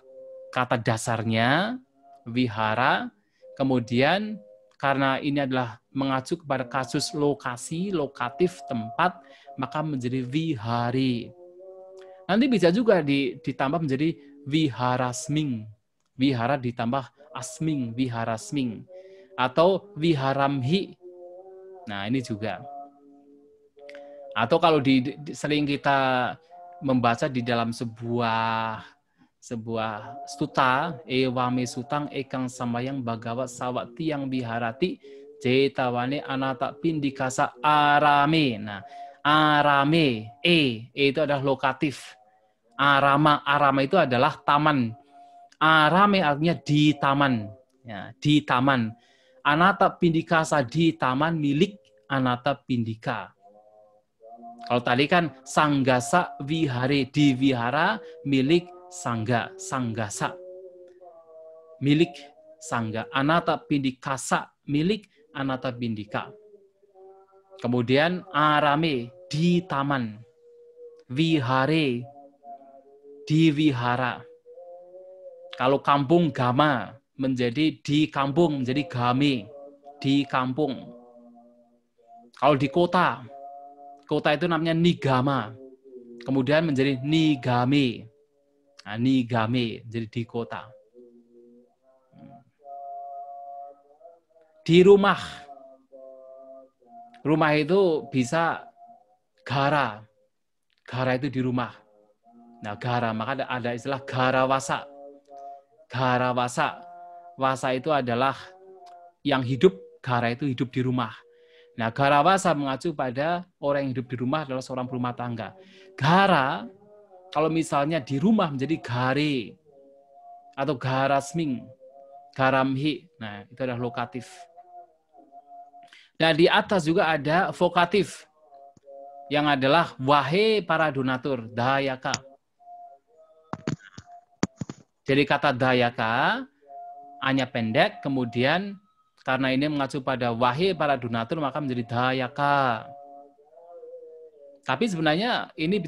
kata dasarnya, vihara, kemudian karena ini adalah mengacu kepada kasus lokasi, lokatif, tempat, maka menjadi vihari. Nanti bisa juga ditambah menjadi viharasming. Vihara ditambah asming, viharasming. Atau viharamhi. Nah, ini juga. Atau kalau di, di sering kita membaca di dalam sebuah sebuah stuta ewame sutang ekang samayang bagawat sawat tiang biharati cetawane anata pindikasa arame. Nah, arame e, e itu adalah lokatif. Arama, arama itu adalah taman. Arame artinya di taman. Ya, di taman. Anata pindikasa di taman milik anata pindika. Kalau tadi kan sanggasa wihare di vihara milik sangga, sanggasa. Milik sangga. Anata pindikasa milik anata pindika. Kemudian arame di taman. vihare di vihara. Kalau kampung gama menjadi di kampung menjadi gami di kampung. Kalau di kota kota itu namanya Nigama. Kemudian menjadi Nigame. Nah, Nigame, jadi di kota. Di rumah. Rumah itu bisa gara. Gara itu di rumah. Nah, gara, maka ada, istilah gara wasa gara wasa Wasa itu adalah yang hidup, gara itu hidup di rumah. Nah, garawasa mengacu pada orang yang hidup di rumah adalah seorang berumah tangga. Gara, kalau misalnya di rumah menjadi gare, atau garasming, garamhi. Nah, itu adalah lokatif. Nah, di atas juga ada vokatif, yang adalah wahai para donatur, dayaka. Jadi kata dayaka hanya pendek, kemudian karena ini mengacu pada wahyu para donatur maka menjadi dayaka. Tapi sebenarnya ini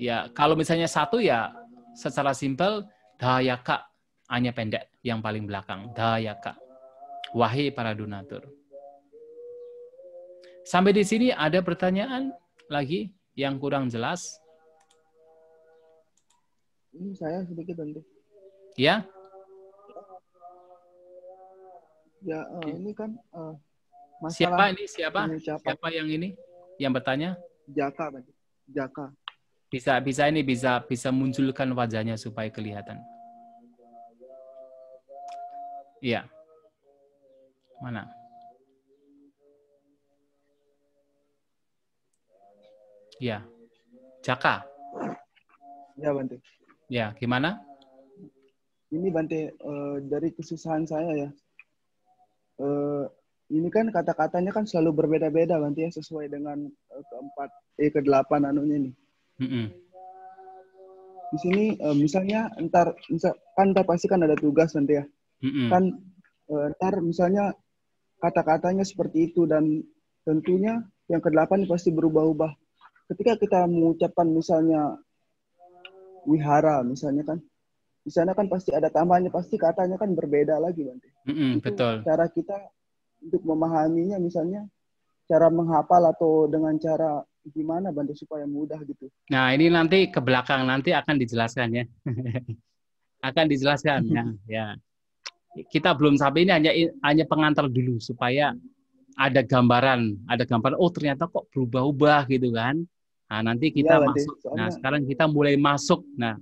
ya kalau misalnya satu ya secara simpel dayaka hanya pendek yang paling belakang dayaka wahyu para donatur. Sampai di sini ada pertanyaan lagi yang kurang jelas. Ini hmm, saya sedikit nanti. Ya, ya uh, ini kan uh, masalah siapa ini siapa siapa yang ini yang bertanya Jaka tadi Jaka bisa bisa ini bisa bisa munculkan wajahnya supaya kelihatan iya mana iya Jaka ya Bante ya gimana ini Bante uh, dari kesusahan saya ya uh, ini kan kata-katanya kan selalu berbeda-beda nanti ya sesuai dengan uh, keempat eh kedelapan anunya nih. Mm -hmm. Di sini uh, misalnya ntar misal, kan ntar pasti kan ada tugas nanti ya. Mm -hmm. Kan uh, ntar misalnya kata-katanya seperti itu dan tentunya yang kedelapan pasti berubah-ubah. Ketika kita mengucapkan misalnya wihara misalnya kan di sana kan pasti ada tambahannya pasti katanya kan berbeda lagi Bante. Mm -hmm, betul. Cara kita untuk memahaminya misalnya cara menghafal atau dengan cara gimana bantu supaya mudah gitu. Nah, ini nanti ke belakang nanti akan dijelaskan ya. akan dijelaskan ya. ya. Kita belum sampai ini hanya hanya pengantar dulu supaya ada gambaran, ada gambaran oh ternyata kok berubah-ubah gitu kan. Nah, nanti kita ya, masuk nanti, Soalnya... Nah, sekarang kita mulai masuk. Nah,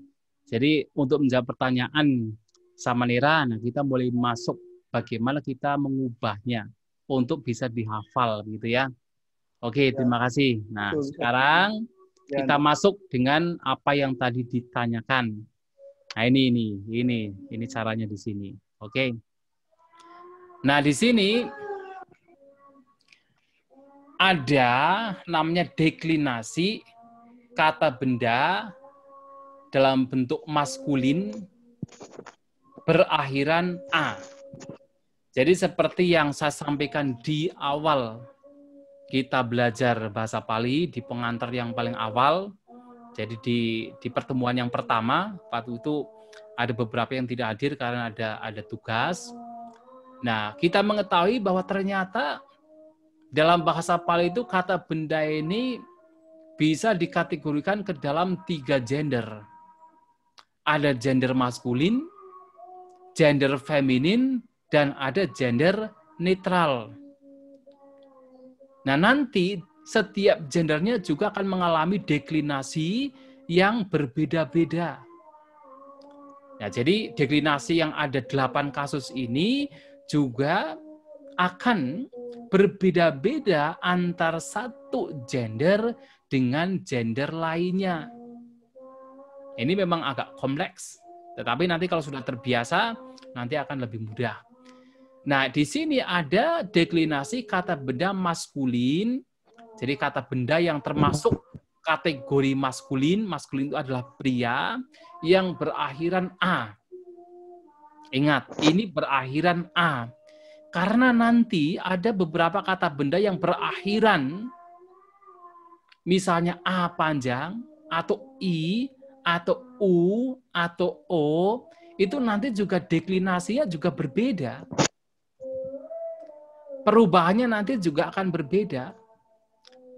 jadi untuk menjawab pertanyaan sama Nira, nah kita boleh masuk bagaimana kita mengubahnya untuk bisa dihafal gitu ya. Oke, ya. terima kasih. Nah, Betul. sekarang ya. kita masuk dengan apa yang tadi ditanyakan. Nah, ini ini ini ini caranya di sini. Oke. Nah, di sini ada namanya deklinasi kata benda dalam bentuk maskulin berakhiran A. Jadi seperti yang saya sampaikan di awal kita belajar bahasa Pali di pengantar yang paling awal. Jadi di di pertemuan yang pertama waktu itu ada beberapa yang tidak hadir karena ada ada tugas. Nah, kita mengetahui bahwa ternyata dalam bahasa Pali itu kata benda ini bisa dikategorikan ke dalam tiga gender. Ada gender maskulin, gender feminin, dan ada gender netral. Nah, nanti setiap gendernya juga akan mengalami deklinasi yang berbeda-beda. Nah, jadi deklinasi yang ada delapan kasus ini juga akan berbeda-beda antar satu gender dengan gender lainnya. Ini memang agak kompleks, tetapi nanti kalau sudah terbiasa, nanti akan lebih mudah. Nah, di sini ada deklinasi kata benda maskulin. Jadi kata benda yang termasuk kategori maskulin, maskulin itu adalah pria yang berakhiran A. Ingat, ini berakhiran A. Karena nanti ada beberapa kata benda yang berakhiran, misalnya A panjang atau I atau U atau O itu nanti juga deklinasinya juga berbeda. Perubahannya nanti juga akan berbeda.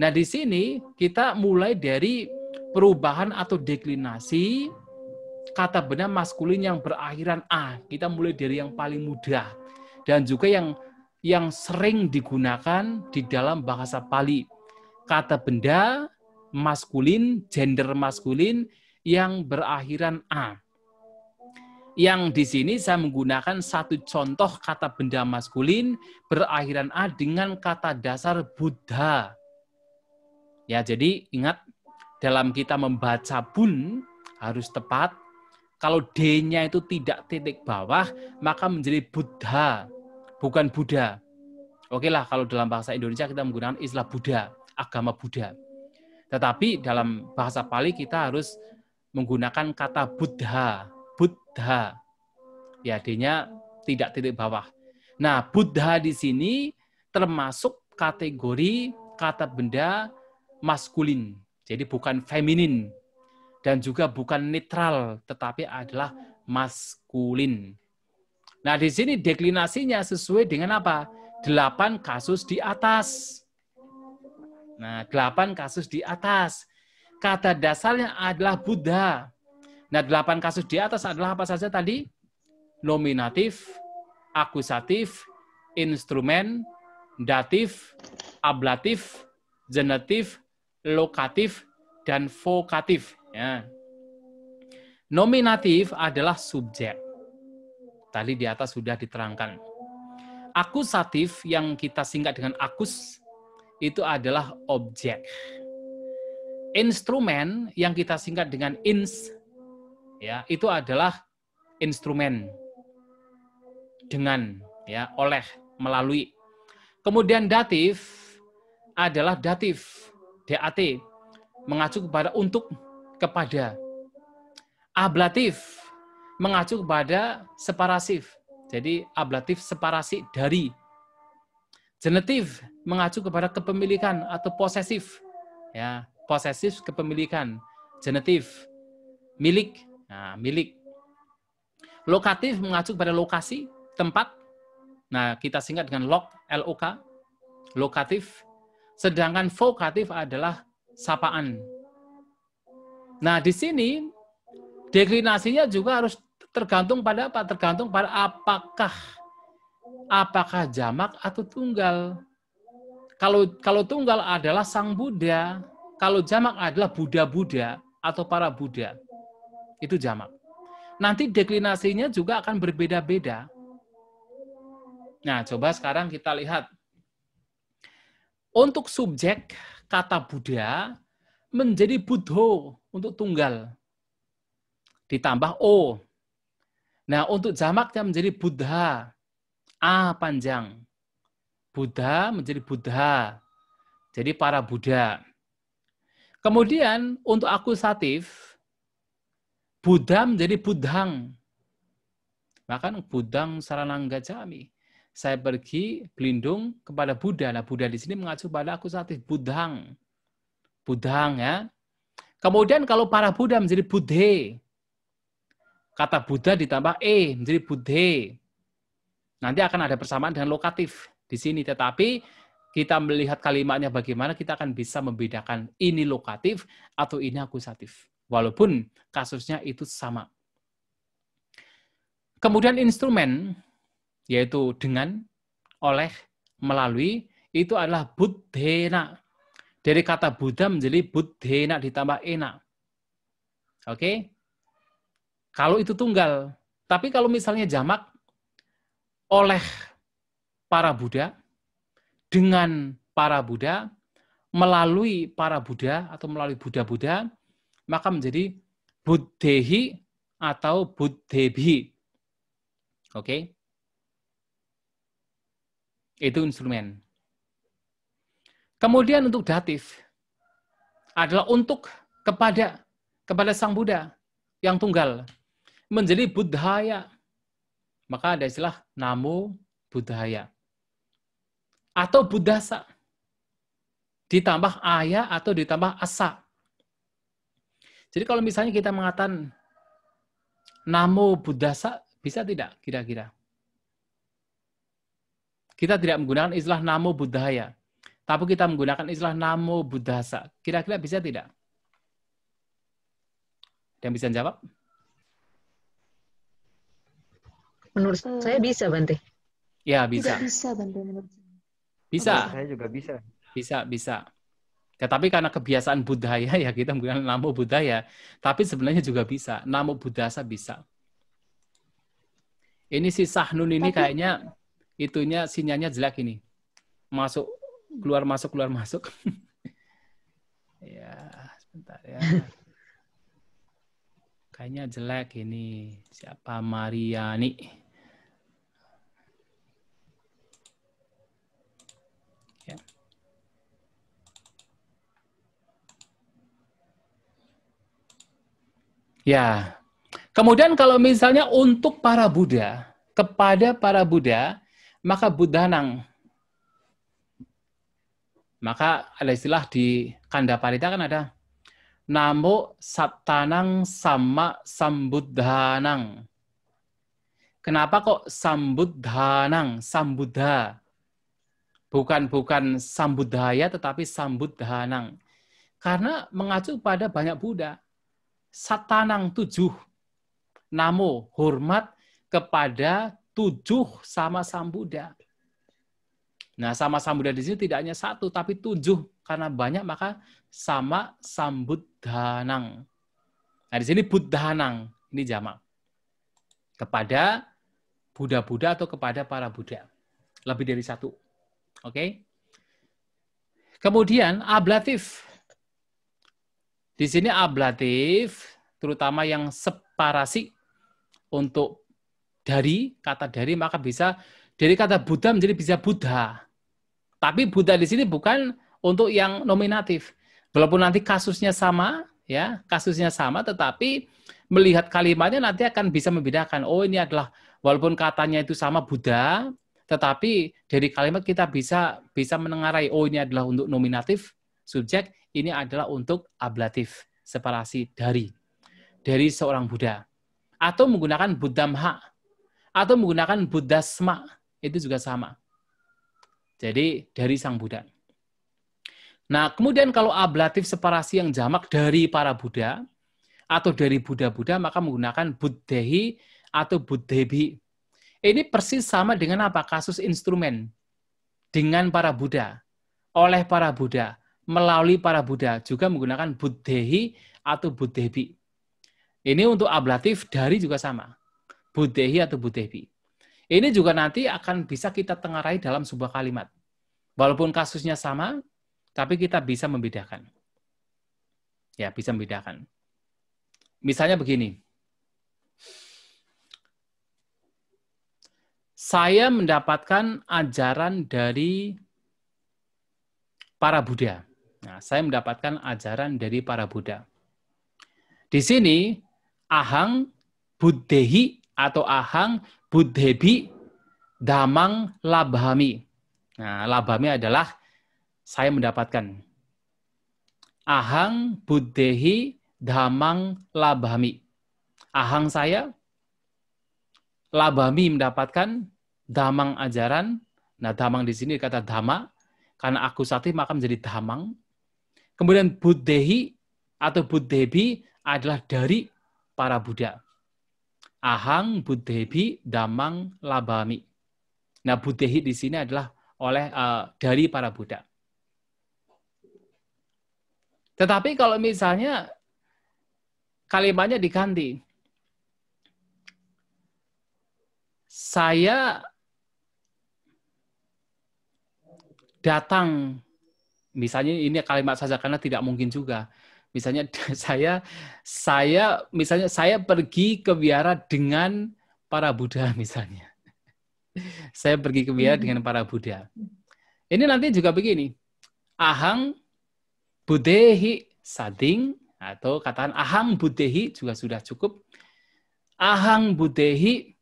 Nah, di sini kita mulai dari perubahan atau deklinasi kata benda maskulin yang berakhiran a. Kita mulai dari yang paling mudah dan juga yang yang sering digunakan di dalam bahasa Pali. Kata benda maskulin, gender maskulin yang berakhiran A. Yang di sini saya menggunakan satu contoh kata benda maskulin berakhiran A dengan kata dasar Buddha. Ya, jadi ingat dalam kita membaca bun harus tepat. Kalau D-nya itu tidak titik bawah, maka menjadi Buddha, bukan Buddha. Oke lah, kalau dalam bahasa Indonesia kita menggunakan istilah Buddha, agama Buddha. Tetapi dalam bahasa Pali kita harus menggunakan kata Buddha. Buddha. Ya, D-nya tidak titik bawah. Nah, Buddha di sini termasuk kategori kata benda maskulin. Jadi bukan feminin dan juga bukan netral, tetapi adalah maskulin. Nah, di sini deklinasinya sesuai dengan apa? Delapan kasus di atas. Nah, delapan kasus di atas kata dasarnya adalah Buddha. Nah, delapan kasus di atas adalah apa saja tadi? Nominatif, akusatif, instrumen, datif, ablatif, Genetif, lokatif, dan vokatif. Ya. Nominatif adalah subjek. Tadi di atas sudah diterangkan. Akusatif yang kita singkat dengan akus itu adalah objek instrumen yang kita singkat dengan ins ya itu adalah instrumen dengan ya oleh melalui kemudian datif adalah datif dat mengacu kepada untuk kepada ablatif mengacu kepada separasif jadi ablatif separasi dari genetif mengacu kepada kepemilikan atau posesif ya posesif kepemilikan, genetif, milik, nah milik. Lokatif mengacu pada lokasi, tempat. Nah, kita singkat dengan lok, LOK, lokatif. Sedangkan vokatif adalah sapaan. Nah, di sini deklinasinya juga harus tergantung pada apa? Tergantung pada apakah apakah jamak atau tunggal. Kalau kalau tunggal adalah Sang Buddha, kalau jamak adalah Buddha-Buddha atau para Buddha. Itu jamak. Nanti deklinasinya juga akan berbeda-beda. Nah, coba sekarang kita lihat. Untuk subjek, kata Buddha menjadi Buddho untuk tunggal. Ditambah O. Nah, untuk jamaknya menjadi Buddha. A panjang. Buddha menjadi Buddha. Jadi para Buddha. Kemudian untuk akusatif, Buddha menjadi Budhang. Bahkan Budhang Saranangga Jami. Saya pergi berlindung kepada Buddha. Nah, Buddha di sini mengacu pada akusatif Budhang. Budhang ya. Kemudian kalau para Buddha menjadi Budhe. Kata Buddha ditambah E menjadi Budhe. Nanti akan ada persamaan dengan lokatif di sini. Tetapi kita melihat kalimatnya bagaimana kita akan bisa membedakan ini lokatif atau ini akusatif. Walaupun kasusnya itu sama. Kemudian instrumen, yaitu dengan, oleh, melalui, itu adalah buddhena. Dari kata Buddha menjadi buddhena ditambah ena. Oke? Kalau itu tunggal. Tapi kalau misalnya jamak, oleh para Buddha, dengan para Buddha, melalui para Buddha atau melalui Buddha-Buddha, maka menjadi Buddhehi atau Buddhebi. Oke? Okay? Itu instrumen. Kemudian untuk datif adalah untuk kepada kepada Sang Buddha yang tunggal menjadi budhaya. Maka ada istilah namo budhaya atau budasa. Ditambah aya atau ditambah asa. Jadi kalau misalnya kita mengatakan namo budasa, bisa tidak kira-kira? Kita tidak menggunakan istilah namo budaya, tapi kita menggunakan istilah namo budasa. Kira-kira bisa tidak? Ada yang bisa jawab? Menurut saya bisa, Bante. Ya, bisa. Tidak bisa, Bante. Menurut bisa. Saya juga bisa. Bisa, bisa. Ya, tapi karena kebiasaan budaya ya kita menggunakan namo budaya, tapi sebenarnya juga bisa. Namo budasa bisa. Ini si Sahnun ini kayaknya itunya sinyalnya jelek ini. Masuk keluar masuk keluar masuk. ya, sebentar ya. Kayaknya jelek ini. Siapa Mariani? Ya. Kemudian kalau misalnya untuk para Buddha, kepada para Buddha, maka Buddhanang. Maka ada istilah di Kanda Parita kan ada Namo satanang sama Sambudhanang. Kenapa kok Sambudhanang, sambuddha. Bukan bukan sambuddhaya tetapi Sambudhanang. Karena mengacu pada banyak Buddha satanang tujuh namo hormat kepada tujuh sama Buddha. Nah, sama Buddha di sini tidak hanya satu, tapi tujuh. Karena banyak, maka sama sambudhanang. Nah, di sini buddhanang. Ini jamak. Kepada Buddha-Buddha atau kepada para Buddha. Lebih dari satu. Oke? Okay? Kemudian, ablatif. Di sini ablatif, terutama yang separasi untuk dari, kata dari, maka bisa dari kata Buddha menjadi bisa Buddha. Tapi Buddha di sini bukan untuk yang nominatif. Walaupun nanti kasusnya sama, ya kasusnya sama, tetapi melihat kalimatnya nanti akan bisa membedakan. Oh ini adalah walaupun katanya itu sama Buddha, tetapi dari kalimat kita bisa bisa menengarai. Oh ini adalah untuk nominatif subjek, ini adalah untuk ablatif, separasi dari dari seorang Buddha atau menggunakan Buddhamha atau menggunakan Buddhasma itu juga sama. Jadi dari sang Buddha. Nah, kemudian kalau ablatif separasi yang jamak dari para Buddha atau dari Buddha-Buddha maka menggunakan Buddhehi atau Buddhebi. Ini persis sama dengan apa? Kasus instrumen dengan para Buddha, oleh para Buddha, melalui para Buddha, juga menggunakan Buddhehi atau Buddhebi. Ini untuk ablatif dari juga sama. Buddhehi atau Buddhebi. Ini juga nanti akan bisa kita tengarai dalam sebuah kalimat. Walaupun kasusnya sama, tapi kita bisa membedakan. Ya, bisa membedakan. Misalnya begini. Saya mendapatkan ajaran dari para Buddha. Nah, saya mendapatkan ajaran dari para Buddha. Di sini, ahang buddhehi atau ahang buddhebi damang labhami. Nah, labhami adalah saya mendapatkan. Ahang buddhehi damang labhami. Ahang saya, labhami mendapatkan, damang ajaran. Nah, damang di sini kata dhamma, karena aku sati maka menjadi damang. Kemudian Buddhehi atau Buddhebi adalah dari para Buddha. Ahang Buddhebi Damang Labami. Nah, Buddhehi di sini adalah oleh uh, dari para Buddha. Tetapi kalau misalnya kalimatnya diganti, saya datang misalnya ini kalimat saja karena tidak mungkin juga. Misalnya saya saya misalnya saya pergi ke biara dengan para Buddha misalnya. saya pergi ke biara dengan para Buddha. Ini nanti juga begini. Ahang budehi sading atau kataan ahang budehi juga sudah cukup. Ahang budehi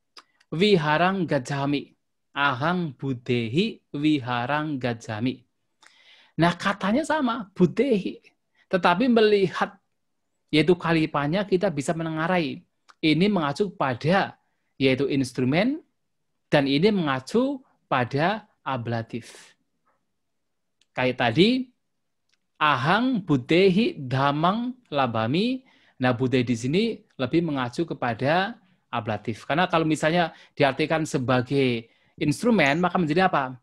wiharang gajami. Ahang budehi wiharang gajami. Nah, katanya sama, butehi Tetapi melihat, yaitu kalipanya kita bisa menengarai. Ini mengacu pada, yaitu instrumen, dan ini mengacu pada ablatif. Kayak tadi, ahang butehi damang labami. Nah, budehi di sini lebih mengacu kepada ablatif. Karena kalau misalnya diartikan sebagai instrumen, maka menjadi apa?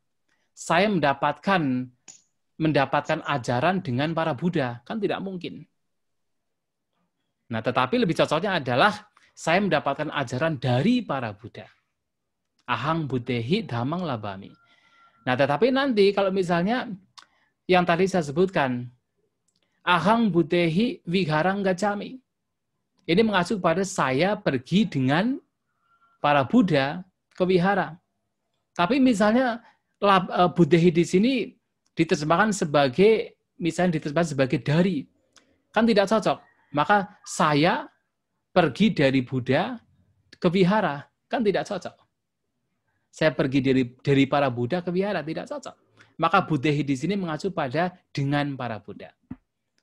Saya mendapatkan mendapatkan ajaran dengan para Buddha. Kan tidak mungkin. Nah, tetapi lebih cocoknya adalah saya mendapatkan ajaran dari para Buddha. Ahang Budehi Damang Labami. Nah, tetapi nanti kalau misalnya yang tadi saya sebutkan, Ahang Budehi Wiharang Gacami. Ini mengacu pada saya pergi dengan para Buddha ke wihara. Tapi misalnya eh, Budehi di sini diterjemahkan sebagai misalnya diterjemahkan sebagai dari kan tidak cocok maka saya pergi dari Buddha ke wihara kan tidak cocok saya pergi dari dari para Buddha ke wihara tidak cocok maka Buddhahi di sini mengacu pada dengan para Buddha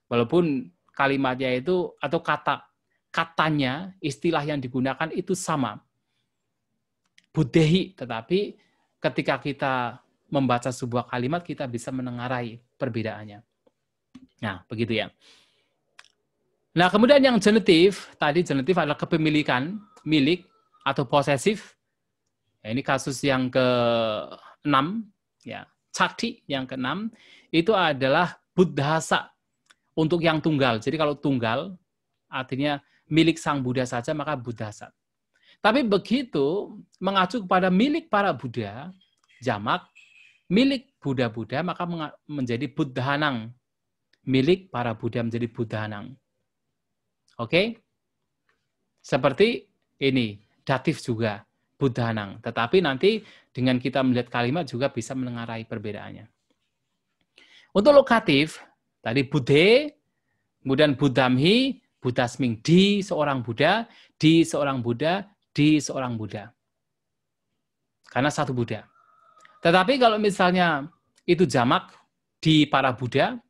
walaupun kalimatnya itu atau kata katanya istilah yang digunakan itu sama Buddhahi tetapi ketika kita membaca sebuah kalimat kita bisa menengarai perbedaannya. Nah, begitu ya. Nah, kemudian yang genitif, tadi genitif adalah kepemilikan, milik, atau posesif. Ya, ini kasus yang ke-6, ya. Cakti yang ke-6, itu adalah buddhasa untuk yang tunggal. Jadi kalau tunggal, artinya milik sang Buddha saja, maka buddhasa. Tapi begitu mengacu kepada milik para Buddha, jamak, milik Buddha-Buddha maka menjadi Buddhanang. Milik para Buddha menjadi Buddhanang. Oke? Okay? Seperti ini, datif juga, Buddhanang. Tetapi nanti dengan kita melihat kalimat juga bisa menengarai perbedaannya. Untuk lokatif, tadi Buddhe, kemudian Buddhamhi, Buddhasming, di seorang Buddha, di seorang Buddha, di seorang Buddha. Karena satu Buddha. Tetapi kalau misalnya itu jamak di para Buddha,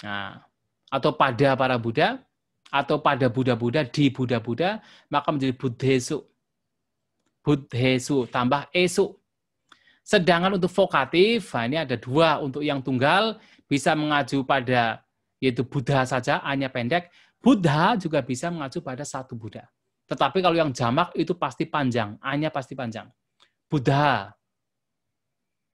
nah, atau pada para Buddha, atau pada Buddha-Buddha, di Buddha-Buddha, maka menjadi Buddhesu. Buddhesu, tambah esu. Sedangkan untuk vokatif, nah, ini ada dua. Untuk yang tunggal, bisa mengacu pada yaitu Buddha saja, hanya pendek. Buddha juga bisa mengacu pada satu Buddha. Tetapi kalau yang jamak itu pasti panjang, hanya pasti panjang. Buddha,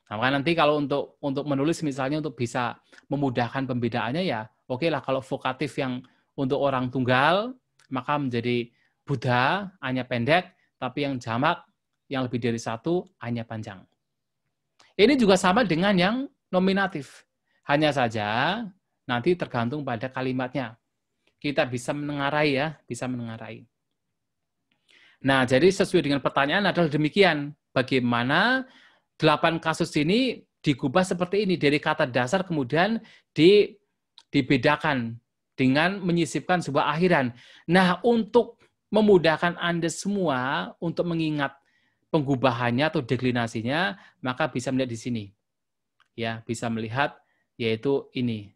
Nah, maka nanti kalau untuk untuk menulis misalnya untuk bisa memudahkan pembedaannya ya, oke okay lah kalau vokatif yang untuk orang tunggal maka menjadi Buddha hanya pendek, tapi yang jamak yang lebih dari satu hanya panjang. Ini juga sama dengan yang nominatif. Hanya saja nanti tergantung pada kalimatnya. Kita bisa menengarai ya, bisa menengarai. Nah, jadi sesuai dengan pertanyaan adalah demikian. Bagaimana delapan kasus ini digubah seperti ini dari kata dasar kemudian di, dibedakan dengan menyisipkan sebuah akhiran. Nah, untuk memudahkan Anda semua untuk mengingat penggubahannya atau deklinasinya, maka bisa melihat di sini. Ya, bisa melihat yaitu ini.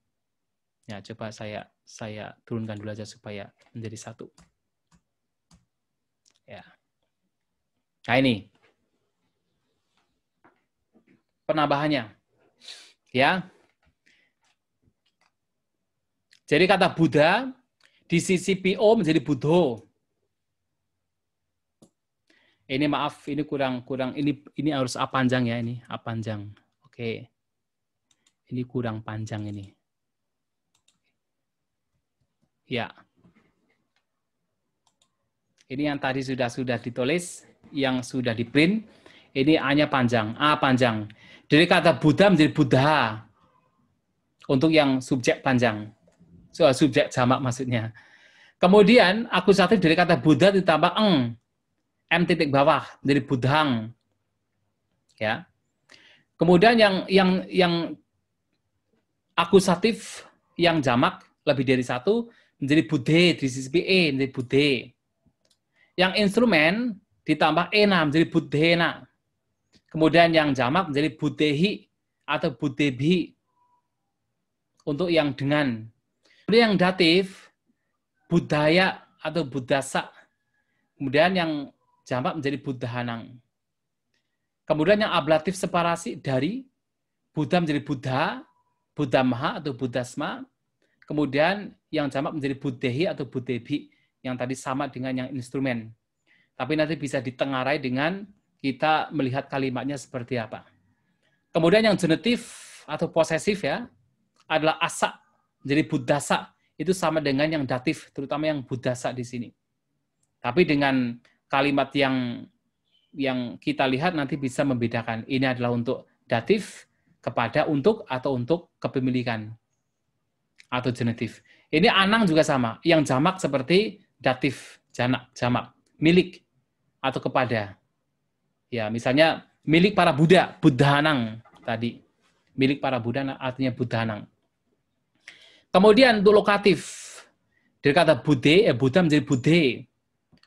Ya, coba saya saya turunkan dulu aja supaya menjadi satu. Ya. Nah, ini penambahannya. Ya. Jadi kata Buddha di sisi PO menjadi Budho. Ini maaf, ini kurang kurang ini ini harus A panjang ya ini, A panjang. Oke. Ini kurang panjang ini. Ya. Ini yang tadi sudah sudah ditulis, yang sudah di print. Ini A-nya panjang, A panjang. Dari kata Buddha menjadi Buddha untuk yang subjek panjang. Soal subjek jamak maksudnya. Kemudian akusatif dari kata Buddha ditambah eng, m titik bawah menjadi budhang. Ya. Kemudian yang yang yang akusatif yang jamak lebih dari satu menjadi bude di sisi e menjadi bude. Yang instrumen ditambah ena menjadi budhena. Kemudian yang jamak menjadi butehi atau butebi untuk yang dengan. Kemudian yang datif, budaya atau budasa. Kemudian yang jamak menjadi budhanang. Kemudian yang ablatif separasi dari Buddha menjadi Buddha, Buddha Maha atau Buddhasma. Kemudian yang jamak menjadi Buddhehi atau Buddhebi yang tadi sama dengan yang instrumen. Tapi nanti bisa ditengarai dengan kita melihat kalimatnya seperti apa. Kemudian yang genetif atau posesif ya adalah asa. Jadi budasa itu sama dengan yang datif, terutama yang budasa di sini. Tapi dengan kalimat yang yang kita lihat nanti bisa membedakan ini adalah untuk datif kepada untuk atau untuk kepemilikan atau genetif. Ini anang juga sama, yang jamak seperti datif, janak, jamak, milik atau kepada. Ya, misalnya milik para Buddha, Buddhanang tadi. Milik para Buddha artinya Buddhanang. Kemudian untuk lokatif. Dari kata Budhe, eh, Buddha menjadi Budhe.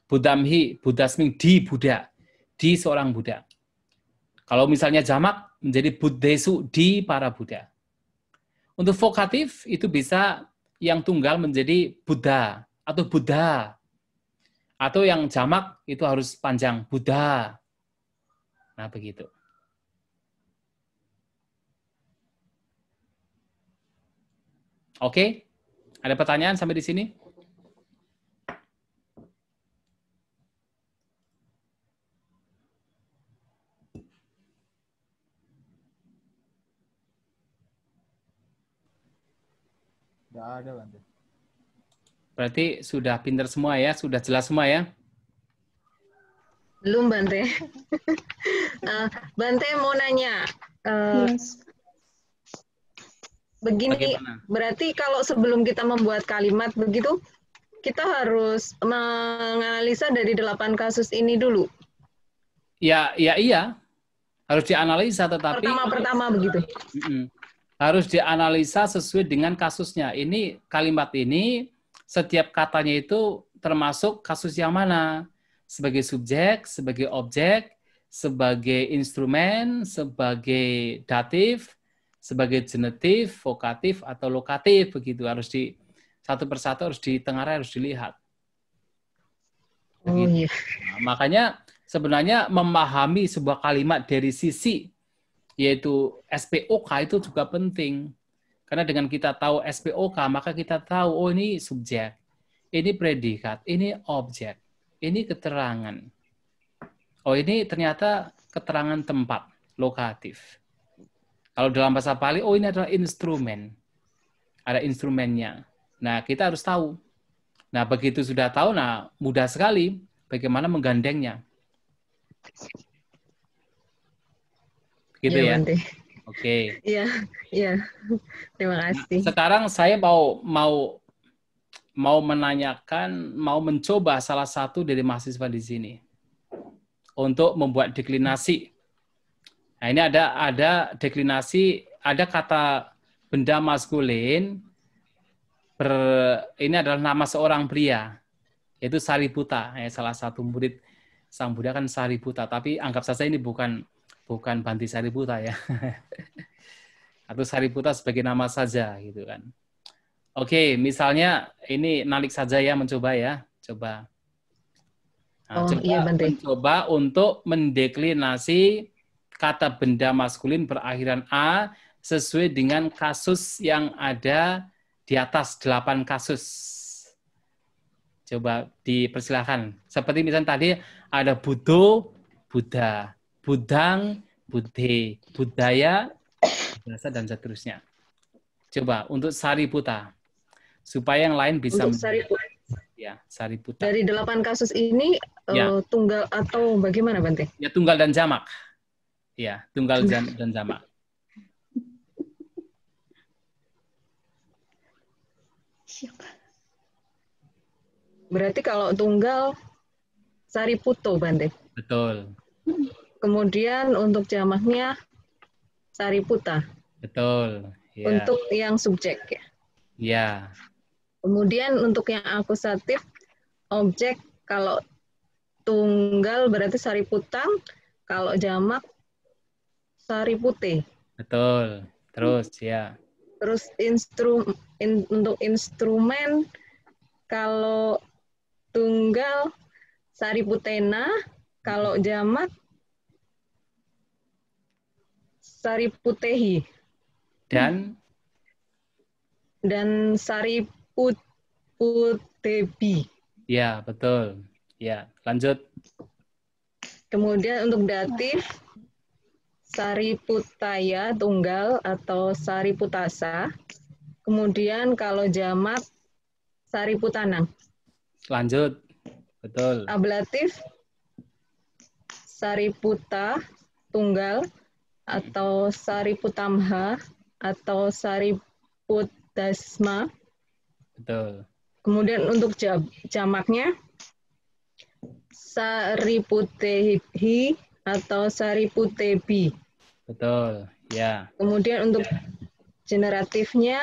Buddhamhi, Buddhasming, di Buddha. Di seorang Buddha. Kalau misalnya jamak, menjadi Budhesu di para Buddha. Untuk vokatif, itu bisa yang tunggal menjadi Buddha atau Buddha. Atau yang jamak itu harus panjang, Buddha. Nah, begitu. Oke? Ada pertanyaan sampai di sini? Tidak ada, Bante. Berarti sudah pinter semua ya, sudah jelas semua ya? Belum Bante. uh, Bante mau nanya. Eh, yes. Begini, Bagaimana? berarti kalau sebelum kita membuat kalimat begitu, kita harus menganalisa dari delapan kasus ini dulu. Ya, ya iya. Harus dianalisa tetapi pertama-pertama begitu. Harus dianalisa sesuai dengan kasusnya. Ini kalimat ini setiap katanya itu termasuk kasus yang mana sebagai subjek, sebagai objek, sebagai instrumen, sebagai datif, sebagai genetif, vokatif atau lokatif begitu harus di satu persatu harus di tengah harus dilihat. Oh, iya. nah, makanya sebenarnya memahami sebuah kalimat dari sisi yaitu SPOK itu juga penting. Karena dengan kita tahu SPOK maka kita tahu oh ini subjek, ini predikat, ini objek ini keterangan. Oh, ini ternyata keterangan tempat, lokatif. Kalau dalam bahasa Pali, oh ini adalah instrumen. Ada instrumennya. Nah, kita harus tahu. Nah, begitu sudah tahu, nah mudah sekali bagaimana menggandengnya. Gitu iya, ya. ya? Oke. Okay. Iya, iya. Terima nah, kasih. Nah, sekarang saya mau mau mau menanyakan, mau mencoba salah satu dari mahasiswa di sini untuk membuat deklinasi. Nah, ini ada ada deklinasi, ada kata benda maskulin ber, ini adalah nama seorang pria yaitu Sariputa, ya, salah satu murid Sang Buddha kan Sariputa, tapi anggap saja ini bukan bukan Banti Sariputa ya. Atau Sariputa sebagai nama saja gitu kan. Oke, misalnya ini nalik saja ya mencoba ya, coba. Nah, oh, coba iya, Mencoba untuk mendeklinasi kata benda maskulin berakhiran a sesuai dengan kasus yang ada di atas delapan kasus. Coba dipersilahkan. Seperti misalnya tadi ada Budo, Buddha, Budang, Budhe, Budaya, bahasa dan seterusnya. Coba untuk sari Sariputa supaya yang lain bisa Untuk sari ya sariputang. Dari delapan kasus ini eh, ya. uh, tunggal atau bagaimana Bante? Ya tunggal dan jamak. Ya, tunggal jam, dan jamak. Berarti kalau tunggal sariputo Bante. Betul. Kemudian untuk jamaknya sariputa. Betul. Ya. Untuk yang subjek ya. Ya. Kemudian untuk yang akusatif, objek kalau tunggal berarti sari putang, kalau jamak sari putih. Betul. Terus hmm. ya. Terus instru in, untuk instrumen kalau tunggal sari putena, kalau jamak sari putehi dan dan sari UTB. Iya Ya, betul. Ya, lanjut. Kemudian untuk datif Sariputaya tunggal atau Sariputasa. Kemudian kalau jamak Sariputanang. Lanjut. Betul. Ablatif Sariputa tunggal atau Sariputamha atau sariputasma. Betul. Kemudian untuk jamaknya sariputehi atau sariputebi. Betul, ya. Kemudian untuk generatifnya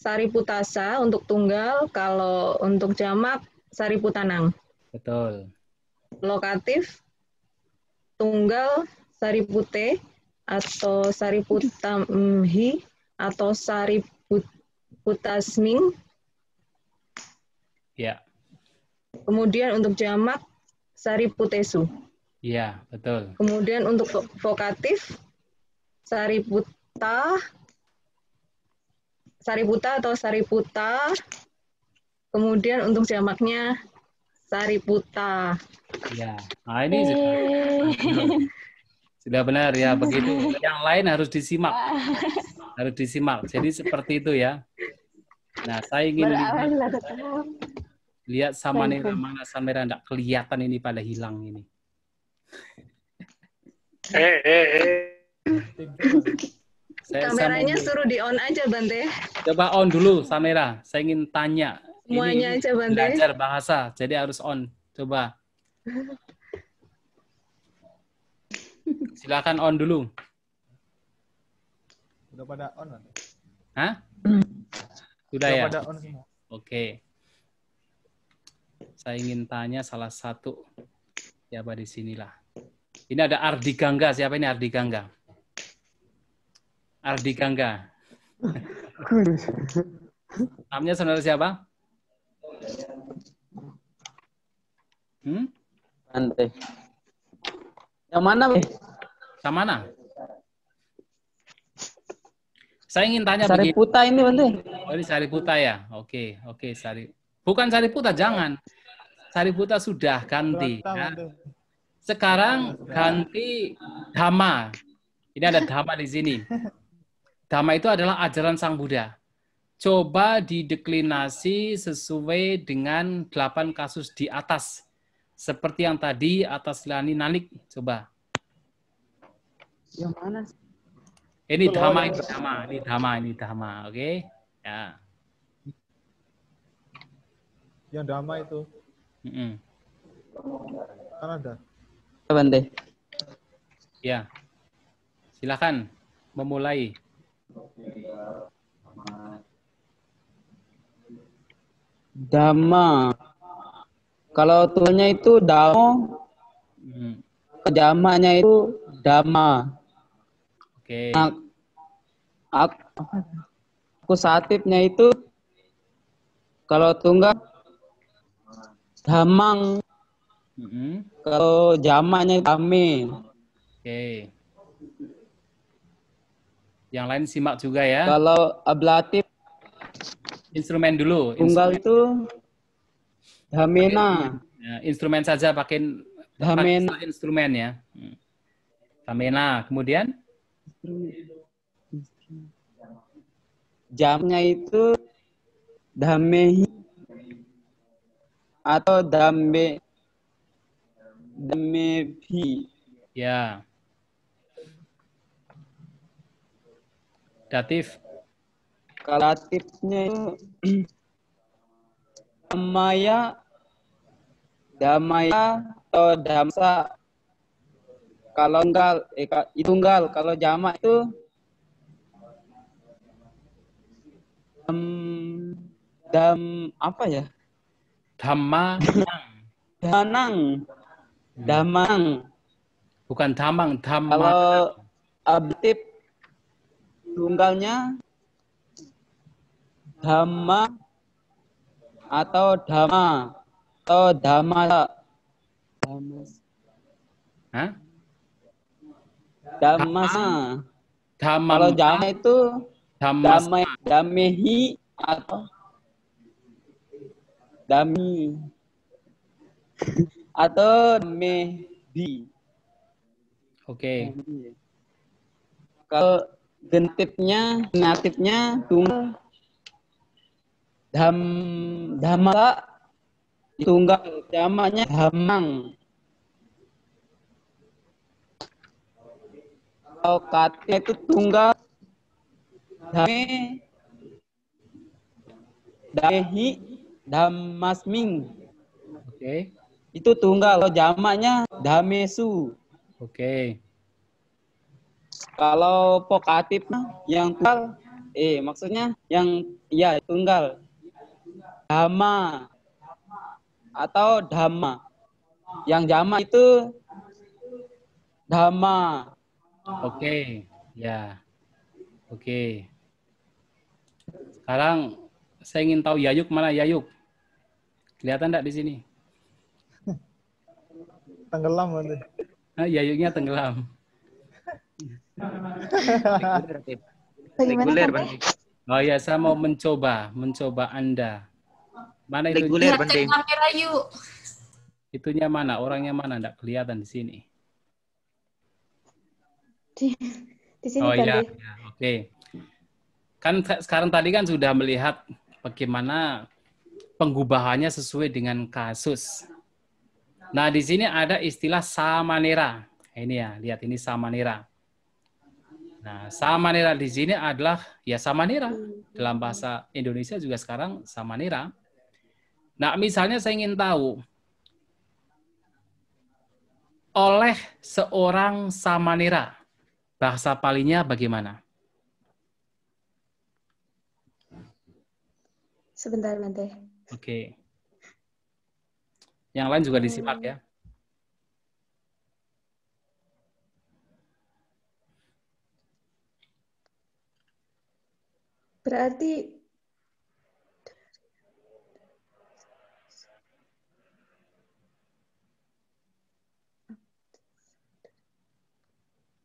sariputasa untuk tunggal, kalau untuk jamak sariputanang. Betul. Lokatif tunggal saripute atau sariputamhi hmm, atau sariputasming Ya. Kemudian untuk jamak sariputesu. ya betul. Kemudian untuk vokatif sariputa sariputa atau sariputa. Kemudian untuk jamaknya sariputa. ya Nah, ini eh. sudah, benar ya begitu. Yang lain harus disimak. Harus disimak. Jadi seperti itu ya. Nah, saya ingin Lihat sama nih mana samera ndak kelihatan ini pada hilang ini. Eh eh eh. Saya, Kameranya saya suruh di on aja Bante. Coba on dulu Samera. Saya ingin tanya. Semuanya ini aja Bante. Belajar bahasa, jadi harus on. Coba. Silakan on dulu. Udah pada on? Hah? Hmm. Sudah Udah ya. Oke. Okay saya ingin tanya salah satu siapa di sinilah. Ini ada Ardi Gangga. Siapa ini Ardi Gangga? Ardi Gangga. Namanya saudara siapa? Hmm? Andre. Yang mana, Be? Yang mana? Saya ingin tanya Sari begini. Puta ini, Bante. Oh, ini Sari Puta ya? Oke, oke, Sari. Bukan Sari Puta, jangan. Sariputa sudah ganti. Ya. Sekarang ganti Dhamma. Ini ada Dhamma di sini. Dhamma itu adalah ajaran Sang Buddha. Coba dideklinasi sesuai dengan delapan kasus di atas. Seperti yang tadi atas Lani Nalik. Coba. Yang mana Ini Dhamma, ini Dhamma, ini Dhamma, ini Dhamma. Oke? Okay? Ya. Yang Dhamma itu. Mm -hmm. Kanada. Ya. Silakan memulai. Dama. Kalau tuhnya itu damo, hmm. itu dama. Oke. Okay. Nah, aku ak, itu kalau tunggal Damang. Mm -hmm. Kalau jamaknya kami. Oke. Okay. Yang lain simak juga ya. Kalau ablatif instrumen dulu. Tunggal itu Damena. Ya, instrumen saja pakai Damena pakai instrumen ya. Damena. Hmm. Kemudian jamnya itu Damehi atau dambe dambe bi. Ya. Datif. kalatifnya itu damaya damaya atau damsa kalau tunggal eh, itu tunggal kalau jamak itu dam dam apa ya Damang. Danang. Damang. Hmm. Bukan damang, damang. Kalau abtip tunggalnya dhamma atau dhamma atau dhamma damas, Hah? damas, dhamma kalau dhamma itu dhamma damehi atau Dami atau Mehdi. Oke. Okay. Kalau gentipnya, natifnya tunggal dam damala tunggal jamaknya hamang Kalau katnya itu tunggal dame dahi damasming. Oke. Okay. Itu tunggal. Kalau jamaknya damesu. Oke. Okay. Kalau pokatif yang tunggal, eh maksudnya yang ya tunggal. Dama atau dhamma. Yang jamak itu dhamma. Oke, okay. ya. Oke. Okay. Sekarang saya ingin tahu Yayuk mana Yayuk? Kelihatan enggak di sini? Tenggelam nanti. Nah, Yayuknya tenggelam. Reguler, Bang. Oh ya, saya mau mencoba, mencoba Anda. Mana itu? Reguler, iya, Bang. Itunya mana? Orangnya mana? Enggak kelihatan di sini. Di, di sini oh, iya, ya. Oke. Okay. Kan sekarang tadi kan sudah melihat bagaimana pengubahannya sesuai dengan kasus. Nah, di sini ada istilah samanera. Ini ya, lihat ini samanera. Nah, samanera di sini adalah ya samanera. Dalam bahasa Indonesia juga sekarang samanera. Nah, misalnya saya ingin tahu oleh seorang samanera. Bahasa palingnya bagaimana? Sebentar, nanti. Oke. Okay. Yang lain juga disimak hmm. ya. Berarti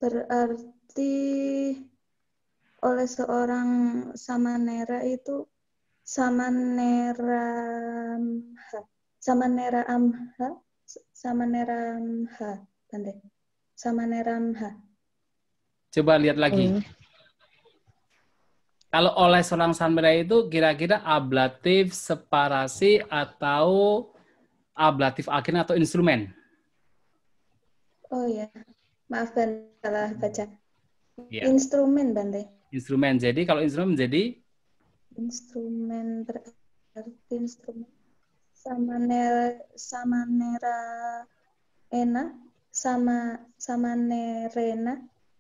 berarti oleh seorang samanera itu sama sama neram, neram, sama Samaneramha. sama sama ha Coba lihat lagi. Hmm. Kalau oleh seorang sanbera itu kira-kira ablatif, separasi, atau ablatif akhirnya atau instrumen? Oh ya, maaf salah baca. yeah. Instrumen Bante. Instrumen. Jadi kalau instrumen jadi instrumen berarti instrumen sama nera sama nera ena sama sama nerena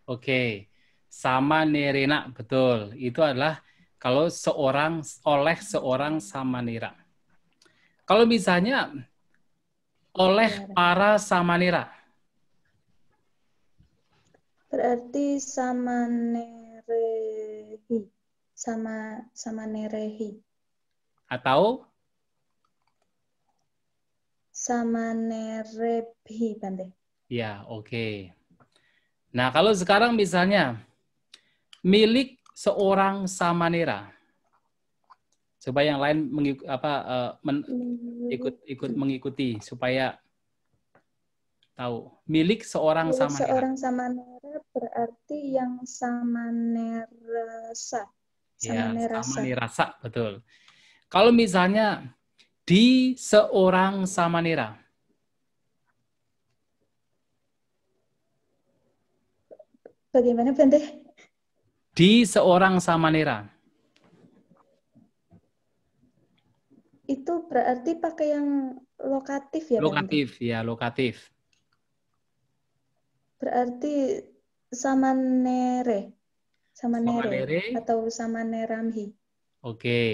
oke okay. sama nerena betul itu adalah kalau seorang oleh seorang samanira. kalau misalnya oleh para samanira. berarti samanera sama sama nerehi. Atau sama nerebi deh Ya, oke. Okay. Nah, kalau sekarang misalnya milik seorang samanera. Supaya yang lain mengik, apa uh, men, hmm. ikut ikut mengikuti supaya tahu. Milik seorang milik samanera. Seorang samanera berarti yang samanersa. Iya, sama, ya, nirasa. sama rasa, betul. Kalau misalnya di seorang samanera. Bagaimana Bante? Di seorang samanera. Itu berarti pakai yang lokatif ya? Lokatif, Bante? ya lokatif. Berarti samanere sama Nere, atau sama Neramhi. Oke. Okay.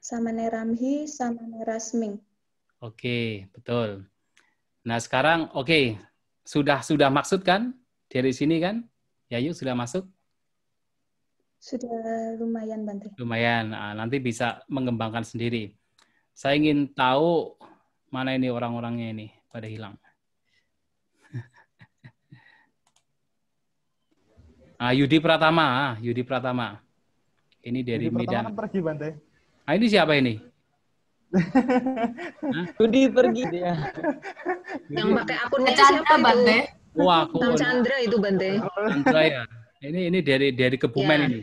Sama Neramhi sama Nerasming. Oke, okay, betul. Nah, sekarang oke, okay. sudah sudah maksud kan? Dari sini kan? Yayu sudah masuk? Sudah lumayan, Bante. Lumayan. Nah, nanti bisa mengembangkan sendiri. Saya ingin tahu mana ini orang-orangnya ini pada hilang. Ah, Yudi Pratama, ah, Yudi Pratama. Ini dari Yudi Medan. kan pergi, Bante. Ah, ini siapa ini? Yudi pergi dia. Yang pakai akun siapa, Bante? Wah, oh, aku. Tang Chandra itu, Bante. Chandra ya. Ini ini dari dari Kebumen ya. ini.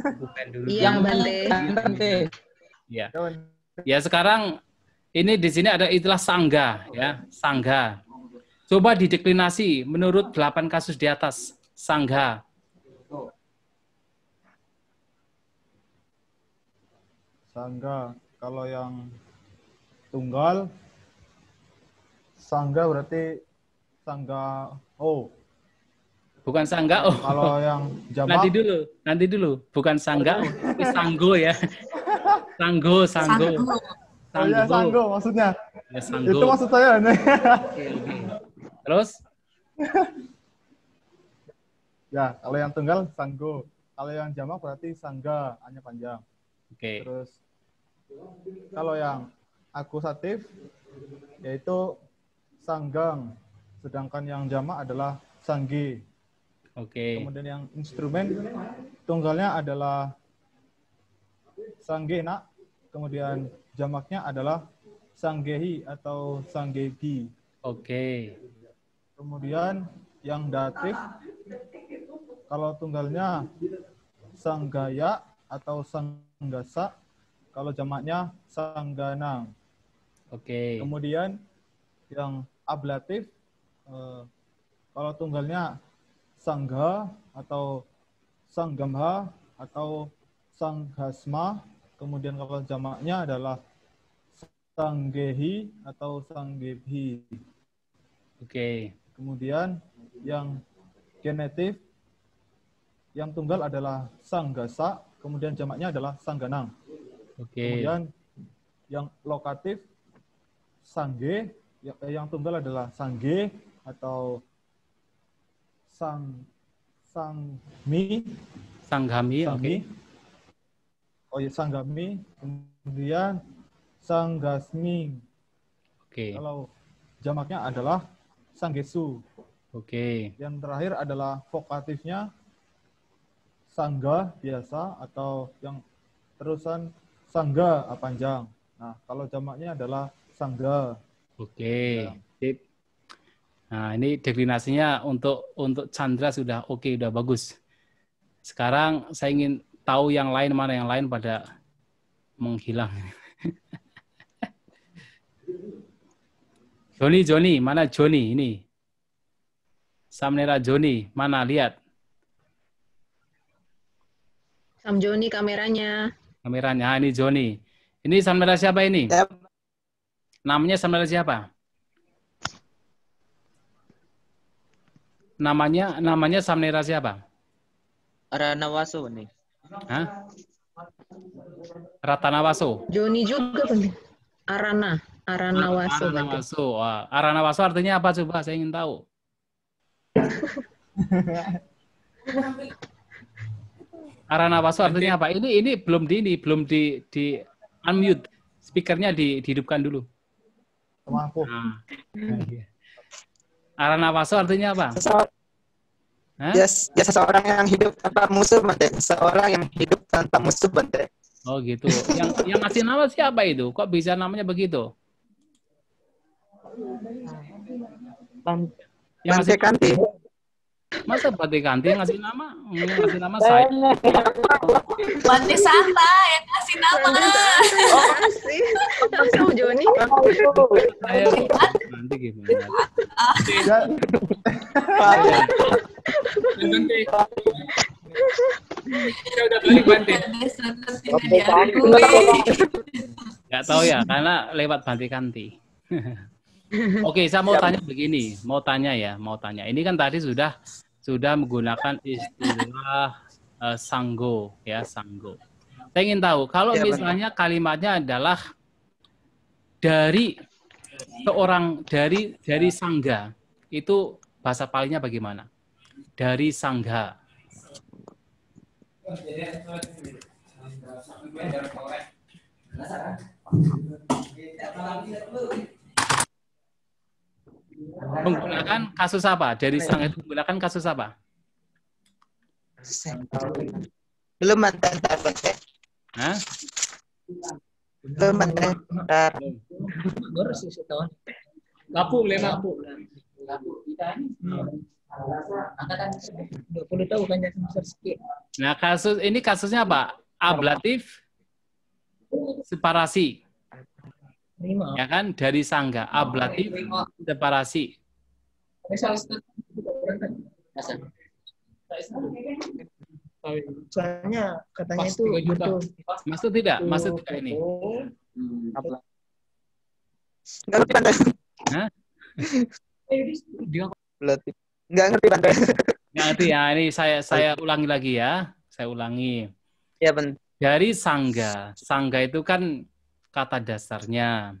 Kebumen dulu. Iya, Bante. Bante. Ya. Ya, sekarang ini di sini ada istilah sangga ya, sangga. Coba dideklinasi menurut 8 kasus di atas sangha. Sangga. Kalau yang tunggal, sangga berarti sangga oh. Bukan sangga oh. Kalau yang jamak. Nanti dulu, nanti dulu. Bukan sangga ya. oh, tapi sanggo ya. Sanggo, sanggo. Sanggo. Oh, ya, sanggo maksudnya. Ya, sanggo. Itu maksud saya. Terus? Ya, kalau yang tunggal sanggo. Kalau yang jamak berarti sangga, hanya panjang. Oke. Okay. Terus kalau yang akusatif yaitu sanggang, sedangkan yang jamak adalah sanggi. Oke. Okay. Kemudian yang instrumen tunggalnya adalah nak, kemudian jamaknya adalah sanggehi atau sanggegi. Oke. Okay. Kemudian yang datif kalau tunggalnya sanggaya atau sanggasa. Kalau jamaknya sangganang. Oke. Okay. Kemudian yang ablatif eh, kalau tunggalnya sangga atau sanggamha atau sanghasma. Kemudian kalau jamaknya adalah sanggehi atau sanggebhi. Oke. Okay. Kemudian yang genetif yang tunggal adalah sanggasa, kemudian jamaknya adalah sangganang. Oke. Okay. Kemudian yang lokatif sangge, ya, eh, yang tunggal adalah sangge atau sang sangmi, sanggami, Oke. Okay. Oh ya sanggami, kemudian sanggasmi. Oke. Okay. Kalau jamaknya adalah sanggesu. Oke. Okay. Yang terakhir adalah vokatifnya sangga biasa atau yang terusan sangga panjang. Nah, kalau jamaknya adalah sangga. Oke. Okay. Ya. Nah, ini deklinasinya untuk untuk Chandra sudah oke, okay, sudah bagus. Sekarang saya ingin tahu yang lain mana yang lain pada menghilang. Joni, Joni, mana Joni ini? Samnera Joni, mana lihat? Sam Joni kameranya. Kameranya, ini Joni. Ini kamera siapa ini? Yep. Namanya kamera siapa? Namanya namanya kamera siapa? Ratanawaso nih. Hah? Ratanawaso. Joni juga penting. Arana, Arana Waso. Arana Waso. artinya apa coba? Saya ingin tahu. Arana Waso artinya apa? Ini ini belum di ini belum di di unmute speakernya di, dihidupkan dulu. Aku. Nah. Arana Waso artinya apa? Yes, ya seseorang yang hidup tanpa musuh, Bante. Seseorang yang hidup tanpa musuh, Bante. Oh gitu. yang yang ngasih nama siapa itu? Kok bisa namanya begitu? Bante, yang masih Kanti. Masa Batikanti yang ngasih nama? Hmm, ngasih nama saya. Bupati Santa yang ngasih nama. Oh, sih. Masih Joni. Nanti gitu. Ya udah balik Gak tahu ya, karena lewat ganti Oke, saya mau tanya begini, mau tanya ya, mau tanya. Ini kan tadi sudah sudah menggunakan istilah uh, sanggo ya, sanggo. Saya ingin tahu kalau ya, misalnya benar. kalimatnya adalah dari seorang dari dari sangga itu bahasa palingnya bagaimana? Dari sangga. Sangga menggunakan kasus apa? Dari sang itu menggunakan kasus apa? Belum mantan Hah? Belum mantan. Lapu, lima lapu. Kan nah, kasus ini kasusnya apa? Ablatif separasi. Lima. Ya kan dari sangga ablatif oh, Lima. separasi. Soalnya katanya Pas itu butuh. Maksud tidak? maksud tidak ini? Enggak hmm, ngerti bang. Hah? Dia ablatif. Enggak ngerti bang. Enggak ngerti ya. Ini saya saya ulangi lagi ya. Saya ulangi. Ya, benar. Dari sangga. Sangga itu kan kata dasarnya.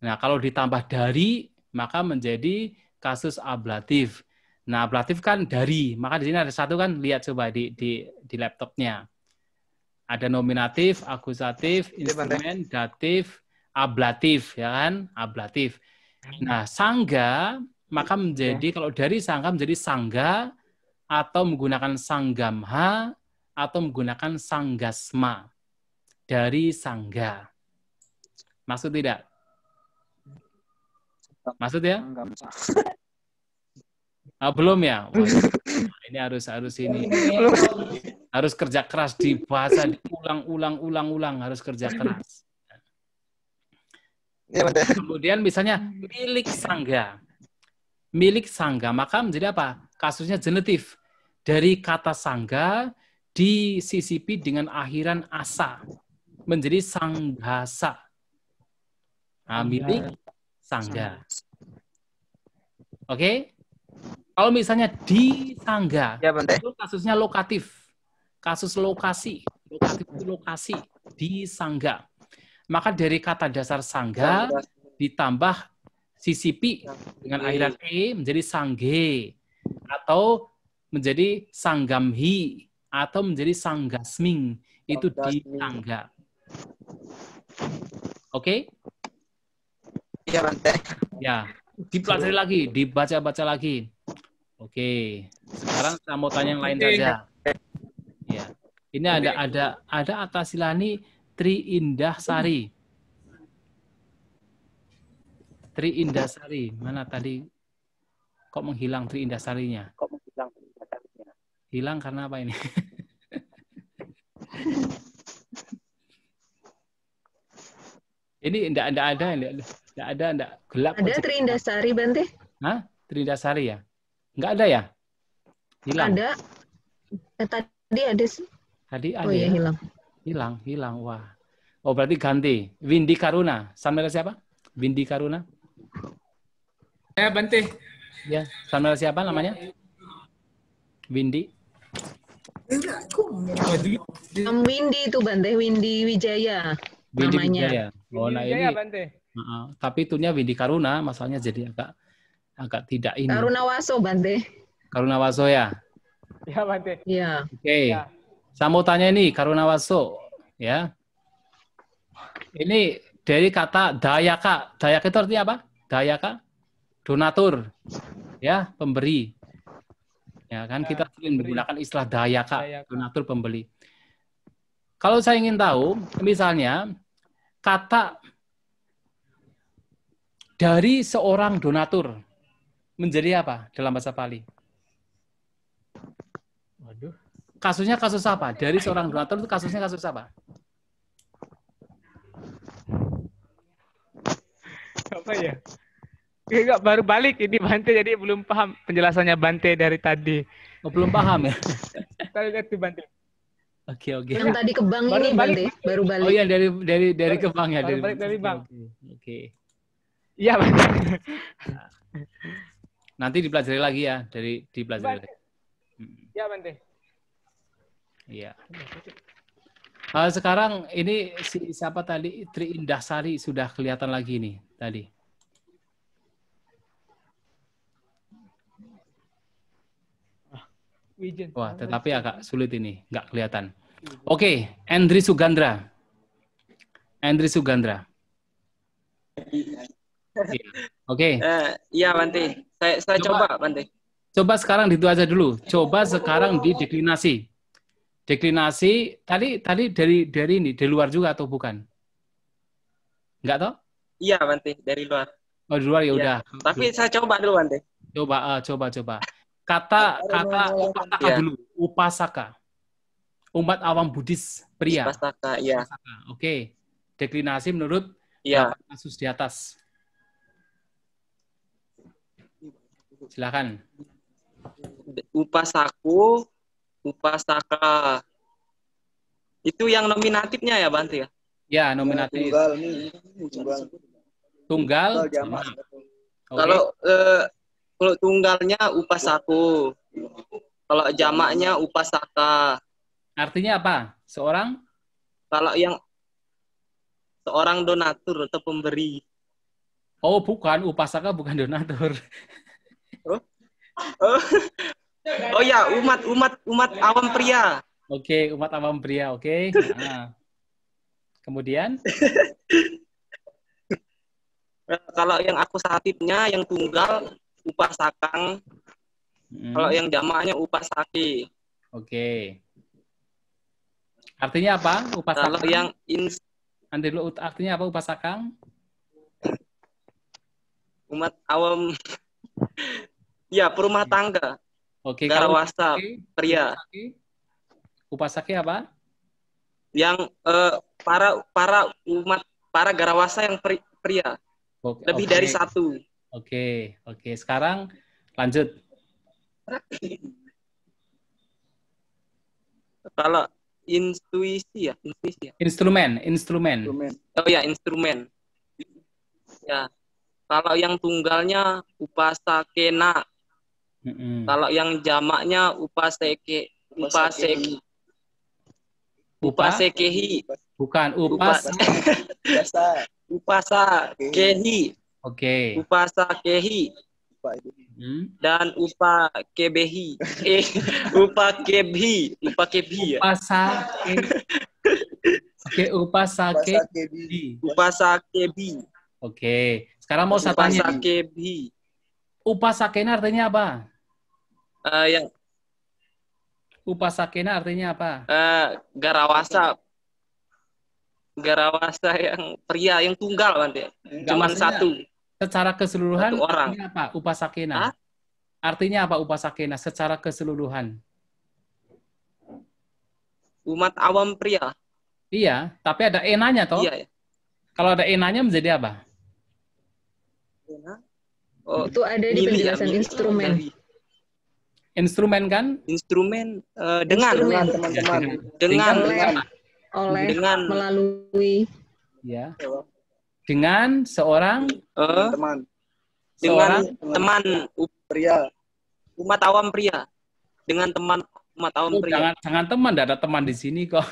Nah, kalau ditambah dari, maka menjadi kasus ablatif. Nah, ablatif kan dari, maka di sini ada satu kan, lihat coba di, di, di laptopnya. Ada nominatif, akusatif, instrumen, datif, ablatif, ya kan? Ablatif. Nah, sangga, maka menjadi, ya. kalau dari sangga menjadi sangga, atau menggunakan sanggamha, atau menggunakan sanggasma dari sangga. Maksud tidak? Maksud ya? Ah, belum ya? Wah, oh, iya. ini harus harus ini. Harus kerja keras bahasa diulang-ulang-ulang-ulang harus kerja keras. Iya, ya. Kemudian misalnya milik sangga. Milik sangga maka menjadi apa? Kasusnya genetif. Dari kata sangga disisipi dengan akhiran asa menjadi sanggasa uh, sangga. Oke? Okay? Kalau misalnya di sangga, ya, itu kasusnya lokatif. Kasus lokasi. Lokatif itu lokasi di sangga. Maka dari kata dasar sangga ditambah CCP dengan akhiran E menjadi sangge atau menjadi sanggamhi atau menjadi sanggasming itu di sangga. Oke? Okay? ya Bante. Ya, dipelajari lagi, dibaca-baca lagi. Oke, sekarang saya mau tanya yang lain saja. Ya, ini ada ada ada Atasilani Tri Indah Sari. Tri Indah Sari, mana tadi? Kok menghilang Tri Indah Sarinya? Kok menghilang Tri Indah Sarinya? Hilang karena apa ini? ini enggak, enggak ada, enggak ada. Enggak ada, enggak gelap. Ada Trinda Sari, Bante? Hah? Terindah Sari ya? Enggak ada ya? Hilang. Ada. Eh, tadi ada sih. Tadi oh, ada. Oh iya, ya? hilang. Hilang, hilang. Wah. Oh, berarti ganti. Windy Karuna. Samuel siapa? Windy Karuna. Ya, Bante. Ya, Samuel siapa namanya? Windy. Um, Windy itu Bante, Windy Wijaya Windy namanya. Wijaya. Oh, nah ini Wijaya, Bante. Uh, tapi itunya Widi Karuna, masalahnya jadi agak agak tidak ini. Karuna Waso, Bante. Karuna Waso ya? Ya, Bante. Iya. Oke. Okay. Ya. Saya mau tanya ini, Karuna Waso, ya. Ini dari kata dayaka. Dayaka itu artinya apa? Dayaka? Donatur. Ya, pemberi. Ya kan kita ya, sering menggunakan istilah dayaka, dayaka, donatur pembeli. Kalau saya ingin tahu, misalnya kata dari seorang donatur menjadi apa dalam bahasa Pali? Waduh. Kasusnya kasus apa? Dari seorang donatur itu kasusnya kasus apa? Apa ya? Enggak baru balik ini Bante jadi belum paham penjelasannya Bante dari tadi. Oh, belum paham ya? Tadi lihat di Bante. Oke oke. Yang tadi ke bank ini balik. Bante baru balik. Oh iya dari dari dari ke bank ya dari balik dari bank. Oke. Okay. Iya, Pak. Nah, nanti dipelajari lagi ya, dari dipelajari Bante. lagi. Hmm. Iya, Bante. Iya. Uh, sekarang ini si, siapa tadi Tri Indah Sari sudah kelihatan lagi nih tadi. Ah, Wah, tetapi agak sulit ini, nggak kelihatan. Oke, okay, Andri Sugandra. Andri Sugandra. Iya. Oke. Eh, iya, Banti. Saya, saya coba, coba Banti. Coba sekarang itu aja dulu. Coba sekarang di deklinasi. Deklinasi tadi tadi dari dari ini, dari luar juga atau bukan? Enggak toh? Iya, Banti, dari luar. Oh, di luar ya iya. udah. Ya. Tapi saya coba dulu, Banti. Coba uh, coba coba. Kata kata upasaka ya. dulu. Upasaka. Umat awam Buddhis pria. Upasaka, iya. Oke. Okay. Deklinasi menurut ya. kasus di atas. Silakan. Upasaku, upasaka. Itu yang nominatifnya ya, Banti ya? Ya, nominatif. Ya, tunggal nih. Tunggal. Tunggal. tunggal okay. Kalau eh, kalau tunggalnya upasaku. Kalau jamaknya upasaka. Artinya apa? Seorang? Kalau yang seorang donatur atau pemberi. Oh, bukan upasaka bukan donatur. Gitu. oh. Oh. ya, umat umat umat awam pria. Oke, okay, umat awam pria, oke. Okay. Nah. Kemudian eh, kalau yang aku sakitnya yang tunggal upah sakang. Hmm. Kalau yang jamaahnya upah saki. Oke. Okay. Artinya apa? Upah sakang. Kalau yang ins Nanti dulu artinya apa upah sakang? Umat awam Ya, perumah tangga. Oke, okay, Garawasa, okay. pria. upasake apa? Yang uh, para para umat para garawasa yang pria. Okay, Lebih okay. dari satu. Oke, okay, oke. Okay. Sekarang lanjut. Kalau intuisi ya, intuisi ya. Instrumen, instrumen. instrumen. Oh ya, instrumen. Ya. Kalau yang tunggalnya upasakena Mm-hmm. Kalau yang jamaknya upaseke upaseki upasekehi. Bukan upas upasa kehi. Oke. Okay. Upasa kehi. Hmm? Dan upa kebehi, eh, upa kebhi, upa kebhi ya. Upasa Oke, upasa kebhi Upasa kebhi Oke. Sekarang mau sapanya. Upasa Upasakena artinya apa? Uh, yang Upasakena artinya apa? Uh, garawasa. Garawasa yang pria, yang tunggal nanti. Cuman satu. Secara keseluruhan satu orang. artinya apa? Upasakena. Huh? Artinya apa upasakena secara keseluruhan? Umat awam pria. Iya, tapi ada enanya toh. Iya. iya. Kalau ada enanya menjadi apa? Enak. Oh, itu ada di Mili, penjelasan ya, instrumen. Instrumen kan? Instrumen uh, dengan teman-teman. Dengan dengan oleh dengan melalui ya. Dengan seorang uh, teman. Dengan seorang, teman pria. Umat awam pria. Dengan teman umat awam oh, pria. Jangan jangan teman, tidak ada teman di sini kok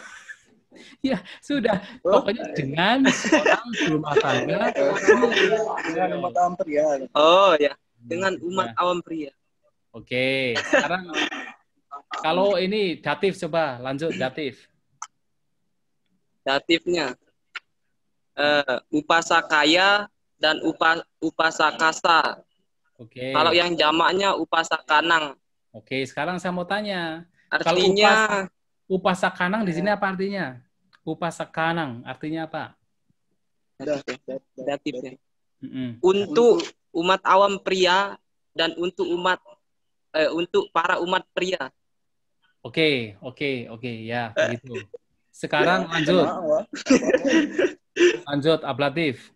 ya sudah pokoknya dengan seorang rumah tangga dengan umat awam pria oh ya dengan hmm, umat ya. awam pria oke sekarang kalau ini datif coba lanjut datif datifnya uh, eh, upasa kaya dan upa, upasa kasa oke okay. kalau yang jamaknya upasa kanang oke okay. sekarang saya mau tanya artinya kalau upasa, Upasakanang kanang di sini iya. apa artinya? Upasakanang kanang artinya apa? Datif ya. Untuk umat awam pria dan untuk umat eh, untuk para umat pria. Oke, oke, oke, ya eh. begitu. Sekarang ya, lanjut. Ya, lanjut ablatif.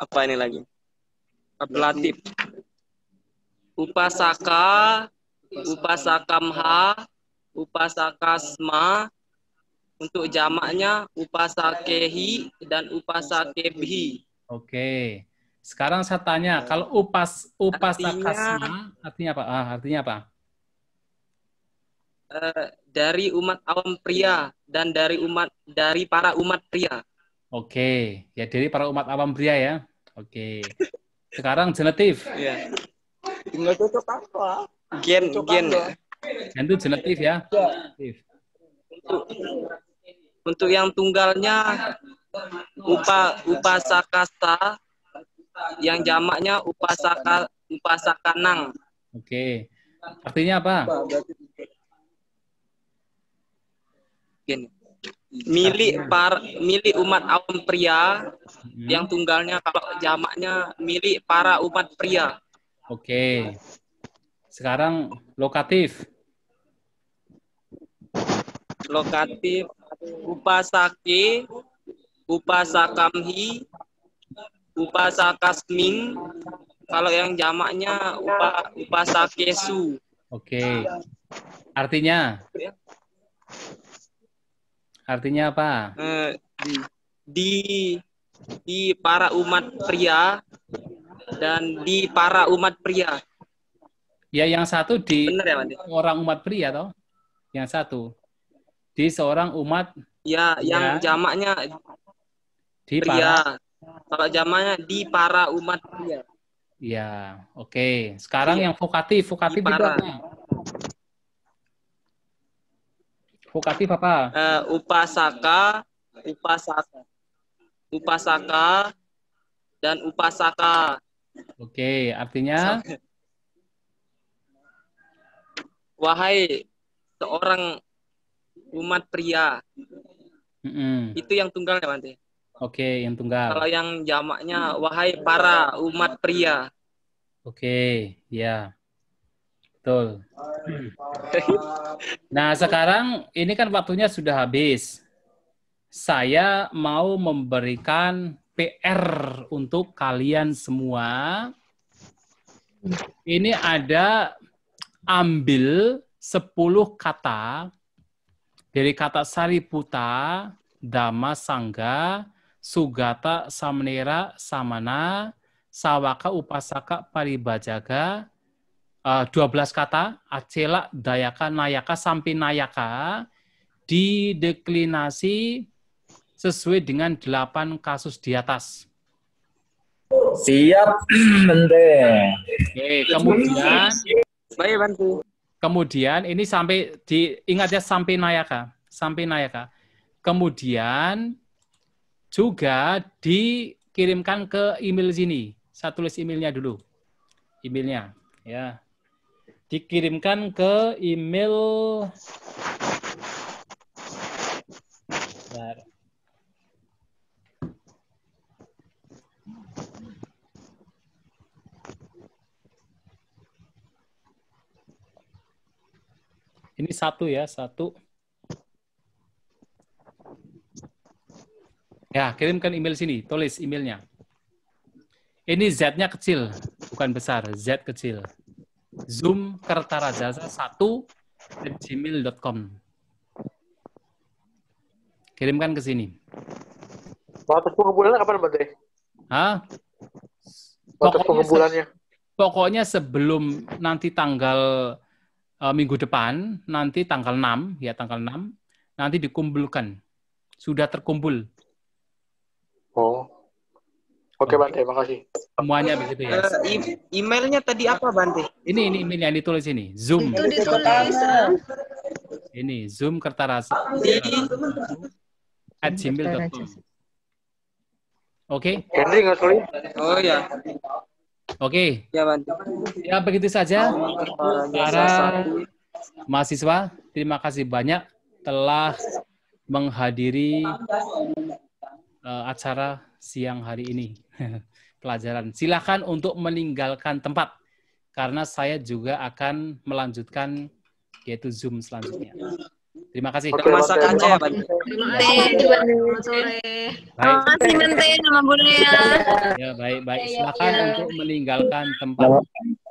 Apa ini lagi? Ablatif. Upasaka, upasakamha, upasakasma untuk jamaknya upasakehi dan upasakebhi. Oke. Sekarang saya tanya, kalau upas upasakasma artinya, artinya apa? Ah, artinya apa? Eh, dari umat awam pria dan dari umat dari para umat pria. Oke, ya dari para umat awam pria ya. Oke. Sekarang genetif. Iya. Enggak cocok apa? Gen gen yang itu genetif ya. Untuk, untuk yang tunggalnya upa upasakasta yang jamaknya upasaka upasakanang. Oke. Artinya apa? Gini. Milik par milik umat awam pria hmm. yang tunggalnya kalau jamaknya milik para umat pria. Oke. Sekarang lokatif lokatif upasaki upasakamhi upasakasming kalau yang jamaknya upa, upasakesu oke okay. artinya ya. artinya apa eh, di di para umat pria dan di para umat pria ya yang satu di Bener ya, orang umat pria toh yang satu di seorang umat ya yang ya, jamaknya di pria. para kalau jamaknya di para umat pria. Ya, oke. Okay. Sekarang ya. yang vokatif, vokatif di para. Juga, vokatif apa? Uh, eh, upasaka, upasaka. Upasaka dan upasaka. Oke, okay, artinya Wahai seorang umat pria. Mm-hmm. Itu yang tunggal ya Oke, okay, yang tunggal. Kalau yang jamaknya wahai para umat pria. Oke, okay, ya. Yeah. Betul. Nah, sekarang ini kan waktunya sudah habis. Saya mau memberikan PR untuk kalian semua. Ini ada ambil 10 kata dari kata Sariputa, Dhamma Sangga, Sugata Samnera Samana, Sawaka Upasaka Paribajaga, uh, eh, 12 kata, Acela Dayaka Nayaka sampai Nayaka, dideklinasi sesuai dengan 8 kasus di atas. Siap, Oke, kemudian... Baik, bantu. Kemudian ini sampai diingat ya sampai Nayaka, sampai Nayaka. Kemudian juga dikirimkan ke email sini. Saya tulis emailnya dulu. Emailnya ya. Dikirimkan ke email Bentar. Ini satu ya, satu. Ya, kirimkan email sini, tulis emailnya. Ini Z-nya kecil, bukan besar, Z kecil. Zoom Kertarajasa 1 gmail.com. Kirimkan ke sini. Batas pengumpulannya kapan, Mbak Dre? Hah? Batas pengumpulannya. Pokoknya sebelum nanti tanggal Eh, minggu depan nanti tanggal 6 ya tanggal 6 nanti dikumpulkan. Sudah terkumpul. Oh. Oke, okay, Bante, makasih. Semuanya begitu ya. Uh, emailnya tadi apa, Bante? Ini ini email yang ditulis ini, Zoom. Itu ditulis. Ini Zoom kertas at gmail.com. Oke. Okay? Henry nggak sulit. Oh ya. Oke. Ya, ya begitu saja para mahasiswa. Terima kasih banyak telah menghadiri uh, acara siang hari ini pelajaran. Silakan untuk meninggalkan tempat karena saya juga akan melanjutkan yaitu Zoom selanjutnya. Terima kasih. Oke, masak aja ya, Pak. Terima kasih. sore. Terima kasih Mente nama Bunda ya. Ya, baik, baik. Iya, Silakan iya. untuk meninggalkan tempat